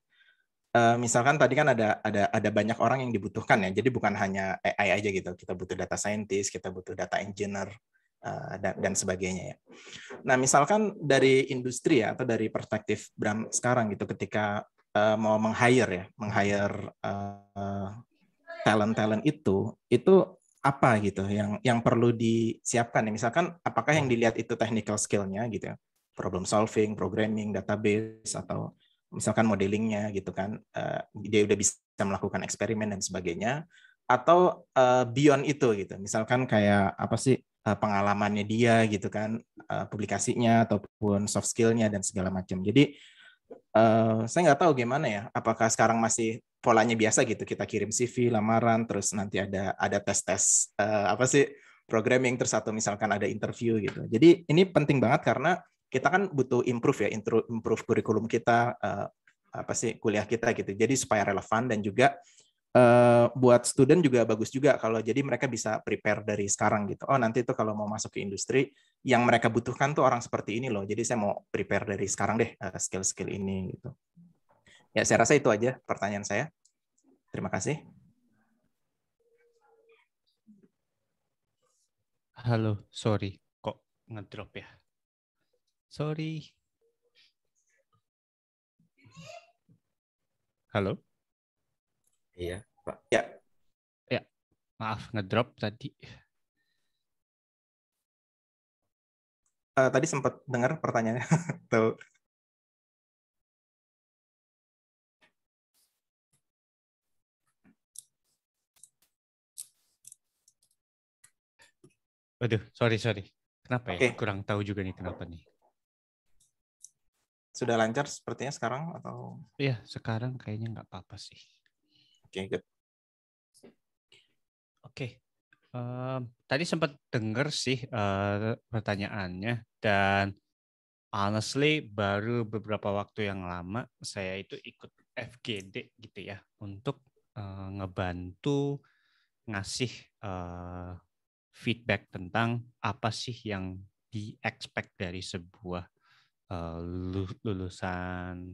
uh, misalkan tadi kan ada ada ada banyak orang yang dibutuhkan ya. Jadi bukan hanya AI aja gitu. Kita butuh data scientist, kita butuh data engineer uh, dan, dan sebagainya ya. Nah, misalkan dari industri ya atau dari perspektif Bram sekarang gitu ketika uh, mau meng-hire ya, meng-hire uh, talent-talent itu itu apa gitu yang yang perlu disiapkan ya misalkan apakah yang dilihat itu technical skillnya gitu ya problem solving programming database atau misalkan modelingnya gitu kan uh, dia udah bisa melakukan eksperimen dan sebagainya atau uh, beyond itu gitu misalkan kayak apa sih uh, pengalamannya dia gitu kan uh, publikasinya ataupun soft skillnya dan segala macam jadi uh, saya nggak tahu gimana ya apakah sekarang masih polanya biasa gitu kita kirim CV lamaran terus nanti ada ada tes tes uh, apa sih programming tersatu, misalkan ada interview gitu jadi ini penting banget karena kita kan butuh improve ya, improve kurikulum kita uh, apa sih kuliah kita gitu. Jadi supaya relevan dan juga uh, buat student juga bagus juga kalau jadi mereka bisa prepare dari sekarang gitu. Oh nanti itu kalau mau masuk ke industri yang mereka butuhkan tuh orang seperti ini loh. Jadi saya mau prepare dari sekarang deh skill eh, skill-skill ini gitu. Ya saya rasa itu aja pertanyaan saya. Terima kasih. Halo, sorry kok ngedrop ya. Sorry. Halo? Iya, Pak. Ya. Ya. Maaf ngedrop tadi. Uh, tadi sempat dengar pertanyaannya. Tuh. Aduh, sorry, sorry. Kenapa okay. ya? Kurang tahu juga nih kenapa nih sudah lancar sepertinya sekarang atau? Iya, sekarang kayaknya nggak apa-apa sih. Oke, okay, good. Oke. Okay. Um, ehm, tadi sempat dengar sih uh, pertanyaannya dan honestly baru beberapa waktu yang lama saya itu ikut FGD gitu ya untuk uh, ngebantu ngasih uh, feedback tentang apa sih yang di expect dari sebuah Eh, lulusan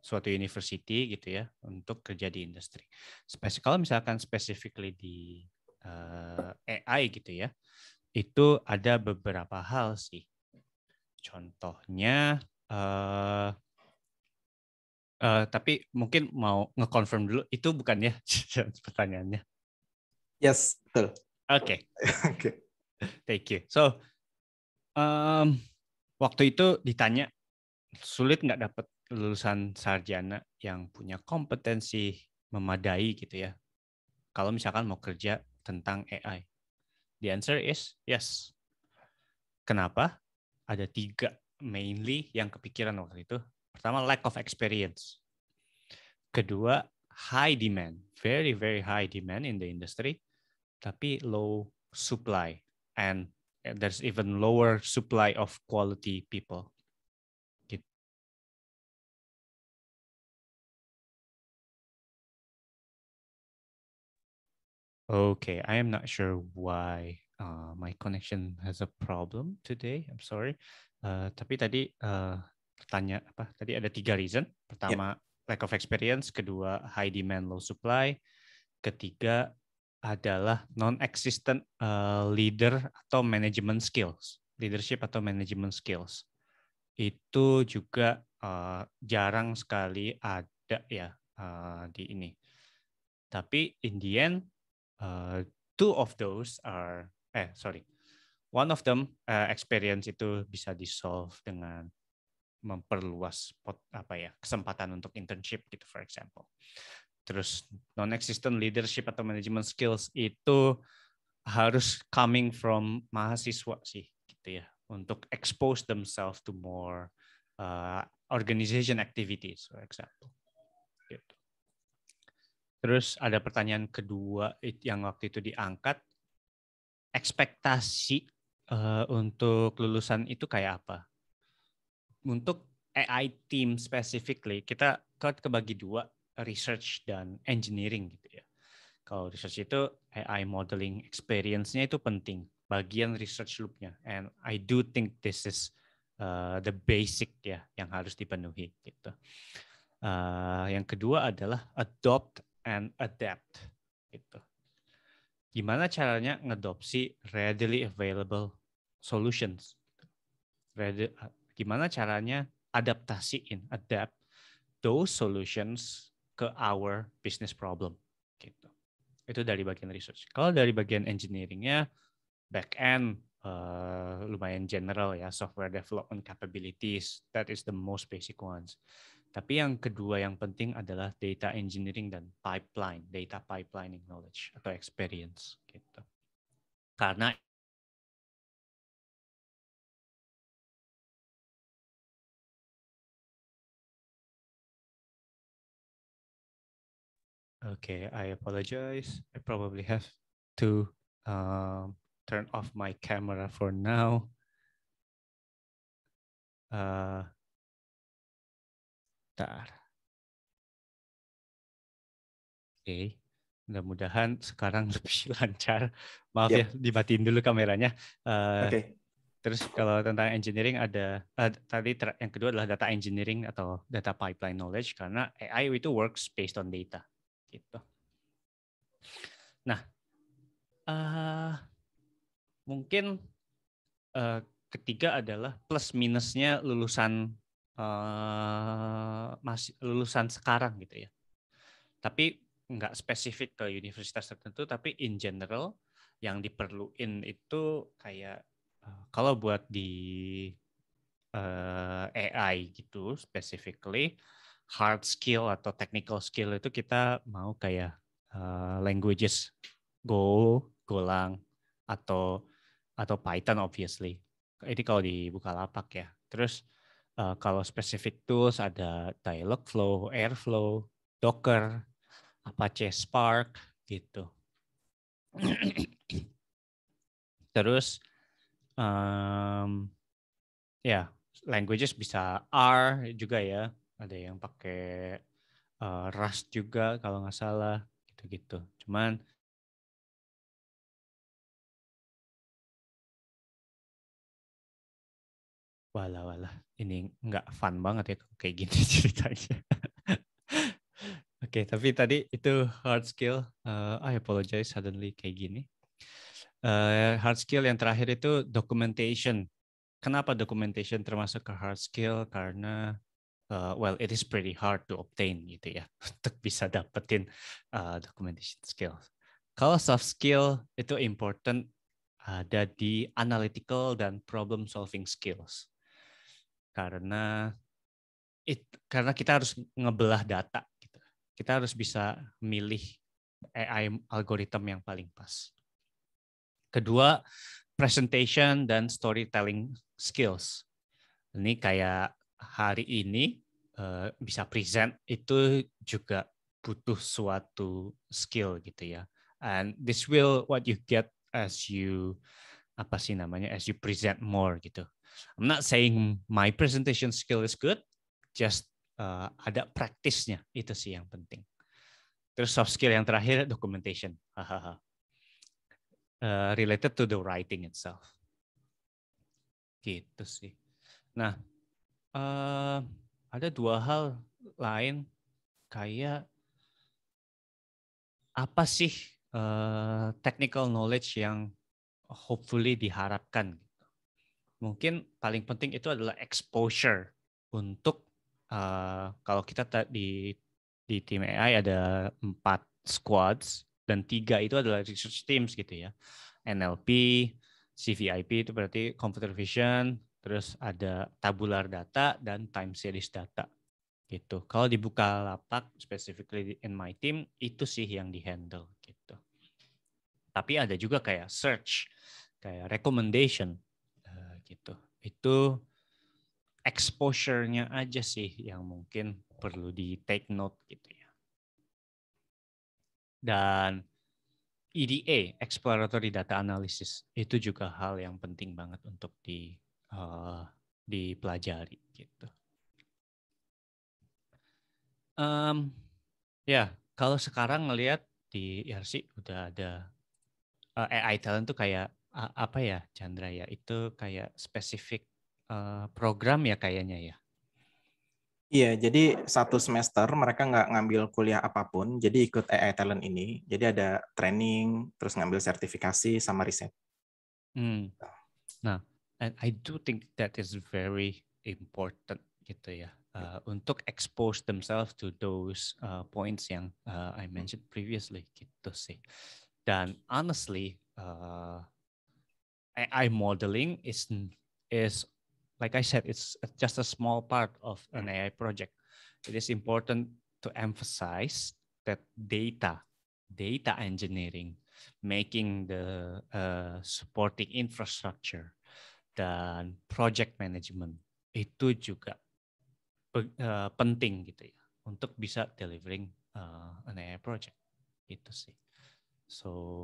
suatu university gitu ya untuk kerja di industri. Spesial kalau misalkan specifically di uh, eh, AI gitu ya, itu ada beberapa hal sih. Contohnya, uh, uh, tapi mungkin mau ngeconfirm dulu itu bukan ya pertanyaannya? Yes, betul. Oke. Okay. Oke. okay. Thank you. So, um, waktu itu ditanya sulit nggak dapat lulusan sarjana yang punya kompetensi memadai gitu ya kalau misalkan mau kerja tentang AI the answer is yes kenapa ada tiga mainly yang kepikiran waktu itu pertama lack of experience kedua high demand very very high demand in the industry tapi low supply and there's even lower supply of quality people. Okay, I am not sure why uh, my connection has a problem today. I'm sorry. Uh, tapi tadi uh, tanya apa? Tadi ada tiga reason. Pertama, yeah. lack of experience. Kedua, high demand, low supply. Ketiga, adalah non-existent uh, leader atau management skills, leadership atau management skills. Itu juga uh, jarang sekali ada ya uh, di ini. Tapi in the end, uh, two of those are, eh sorry, one of them uh, experience itu bisa di solve dengan memperluas pot, apa ya kesempatan untuk internship gitu for example terus non-existent leadership atau management skills itu harus coming from mahasiswa sih gitu ya untuk expose themselves to more uh, organization activities for example. Gitu. Terus ada pertanyaan kedua yang waktu itu diangkat ekspektasi uh, untuk lulusan itu kayak apa? Untuk AI team specifically kita kebagi dua research dan engineering gitu ya. Kalau research itu AI modeling experience-nya itu penting, bagian research loop-nya. And I do think this is uh, the basic ya yang harus dipenuhi gitu. Uh, yang kedua adalah adopt and adapt gitu. Gimana caranya ngadopsi readily available solutions? Ready, uh, gimana caranya adaptasiin, adapt those solutions ke our business problem gitu itu dari bagian research kalau dari bagian engineeringnya back end uh, eh, lumayan general ya software development capabilities that is the most basic ones tapi yang kedua yang penting adalah data engineering dan pipeline data pipelining knowledge atau experience gitu karena Okay, I apologize. I probably have to um, turn off my camera for now. Uh, tar. Oke, okay. mudah-mudahan sekarang lebih lancar. Maaf yep. ya, dibatin dulu kameranya. Uh, Okay. Terus kalau tentang engineering ada uh, tadi yang kedua adalah data engineering atau data pipeline knowledge karena AI itu works based on data gitu. Nah, uh, mungkin uh, ketiga adalah plus minusnya lulusan uh, eh, masih lulusan sekarang gitu ya. Tapi nggak spesifik ke universitas tertentu, tapi in general yang diperluin itu kayak uh, kalau buat di uh, AI gitu specifically hard skill atau technical skill itu kita mau kayak uh, languages Go, Golang atau atau Python obviously. Ini kalau di Bukalapak ya. Terus uh, kalau specific tools ada Dialogflow, Airflow, Docker, Apache Spark gitu. Terus um, ya yeah, languages bisa R juga ya ada yang pakai uh, eh, Rust juga kalau nggak salah gitu-gitu. Cuman wala wala ini nggak fun banget ya kayak gini ceritanya. Oke, okay, tapi tadi itu hard skill. Uh, I apologize suddenly kayak gini. Uh, hard skill yang terakhir itu documentation. Kenapa documentation termasuk ke hard skill? Karena uh, well it is pretty hard to obtain gitu ya untuk bisa dapetin uh, documentation skill. Kalau soft skill itu important ada di analytical dan problem solving skills. Karena it karena kita harus ngebelah data gitu. Kita harus bisa milih AI algoritma yang paling pas. Kedua, presentation dan storytelling skills. Ini kayak hari ini eh, bisa present itu juga butuh suatu skill gitu ya. And this will what you get as you apa sih namanya as you present more gitu. I'm not saying my presentation skill is good, just uh, ada praktisnya itu sih yang penting. Terus soft skill yang terakhir documentation, uh, related to the writing itself. Gitu sih. Nah, uh, ada dua hal lain kayak apa sih uh, technical knowledge yang hopefully diharapkan gitu. mungkin paling penting itu adalah exposure untuk uh, kalau kita di di tim AI ada empat squads dan tiga itu adalah research teams gitu ya NLP CVIP itu berarti computer vision terus ada tabular data dan time series data gitu. Kalau dibuka lapak specifically in my team itu sih yang dihandle gitu. Tapi ada juga kayak search, kayak recommendation eh, gitu. Itu exposure-nya aja sih yang mungkin perlu di take note gitu ya. Dan EDA, exploratory data analysis, itu juga hal yang penting banget untuk di Eh, dipelajari gitu. Um, ya kalau sekarang ngelihat di IRC e udah ada uh, eh, AI talent tuh kayak uh, apa ya Chandra ya itu kayak spesifik uh, program ya kayaknya ya. Iya, jadi satu semester mereka nggak ngambil kuliah apapun, jadi ikut AI Talent ini. Jadi ada training, terus ngambil sertifikasi sama riset. Hmm. Nah, And I do think that is very important gitu ya. Uh, untuk expose themselves to those uh, points yang uh, I mentioned previously gitu sih. Dan honestly, uh, AI modeling is is like I said, it's just a small part of an AI project. It is important to emphasize that data, data engineering, making the uh, supporting infrastructure, dan project management itu juga eh, penting gitu ya untuk bisa delivering uh, an AI project itu sih. So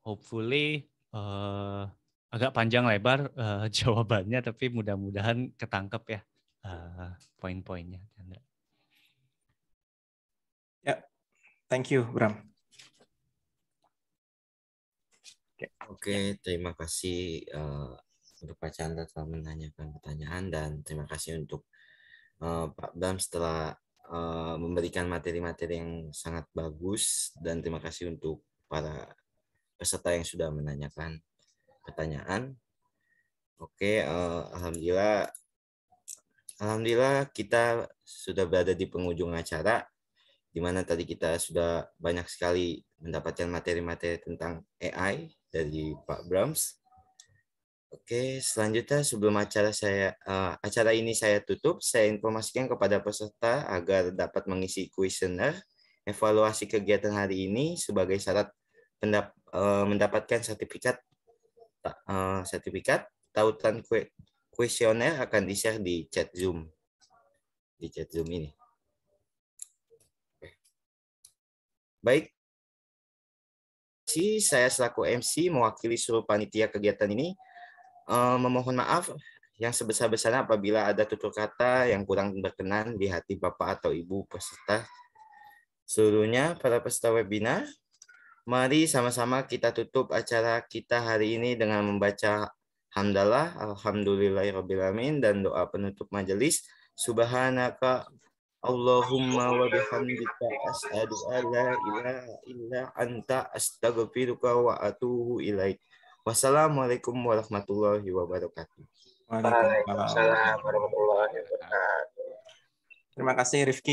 hopefully uh, agak panjang lebar uh, jawabannya tapi mudah-mudahan ketangkep ya uh, poin-poinnya. Ya, yeah. thank you Bram. Oke, okay. okay, terima kasih uh, untuk Pak Chandra telah menanyakan pertanyaan dan terima kasih untuk uh, Pak Bam setelah uh, memberikan materi-materi yang sangat bagus dan terima kasih untuk para peserta yang sudah menanyakan pertanyaan. Oke, uh, alhamdulillah alhamdulillah kita sudah berada di penghujung acara di mana tadi kita sudah banyak sekali mendapatkan materi-materi tentang AI dari Pak Brams. Oke, selanjutnya sebelum acara saya uh, acara ini saya tutup, saya informasikan kepada peserta agar dapat mengisi kuesioner evaluasi kegiatan hari ini sebagai syarat pendap, uh, mendapatkan sertifikat uh, sertifikat tautan kuesioner akan di-share di chat Zoom. Di chat Zoom ini. Baik, si saya selaku MC mewakili seluruh panitia kegiatan ini uh, memohon maaf yang sebesar-besarnya apabila ada tutur kata yang kurang berkenan di hati Bapak atau Ibu peserta seluruhnya para peserta webinar. Mari sama-sama kita tutup acara kita hari ini dengan membaca hamdalah alhamdulillahirabbil dan doa penutup majelis subhanaka Allahumma wa bihamdika as'adu alla ilaha illa anta astaghfiruka wa atuhu ilaika. Wassalamualaikum warahmatullahi wabarakatuh. Waalaikumsalam warahmatullahi wabarakatuh. Terima kasih Rifki.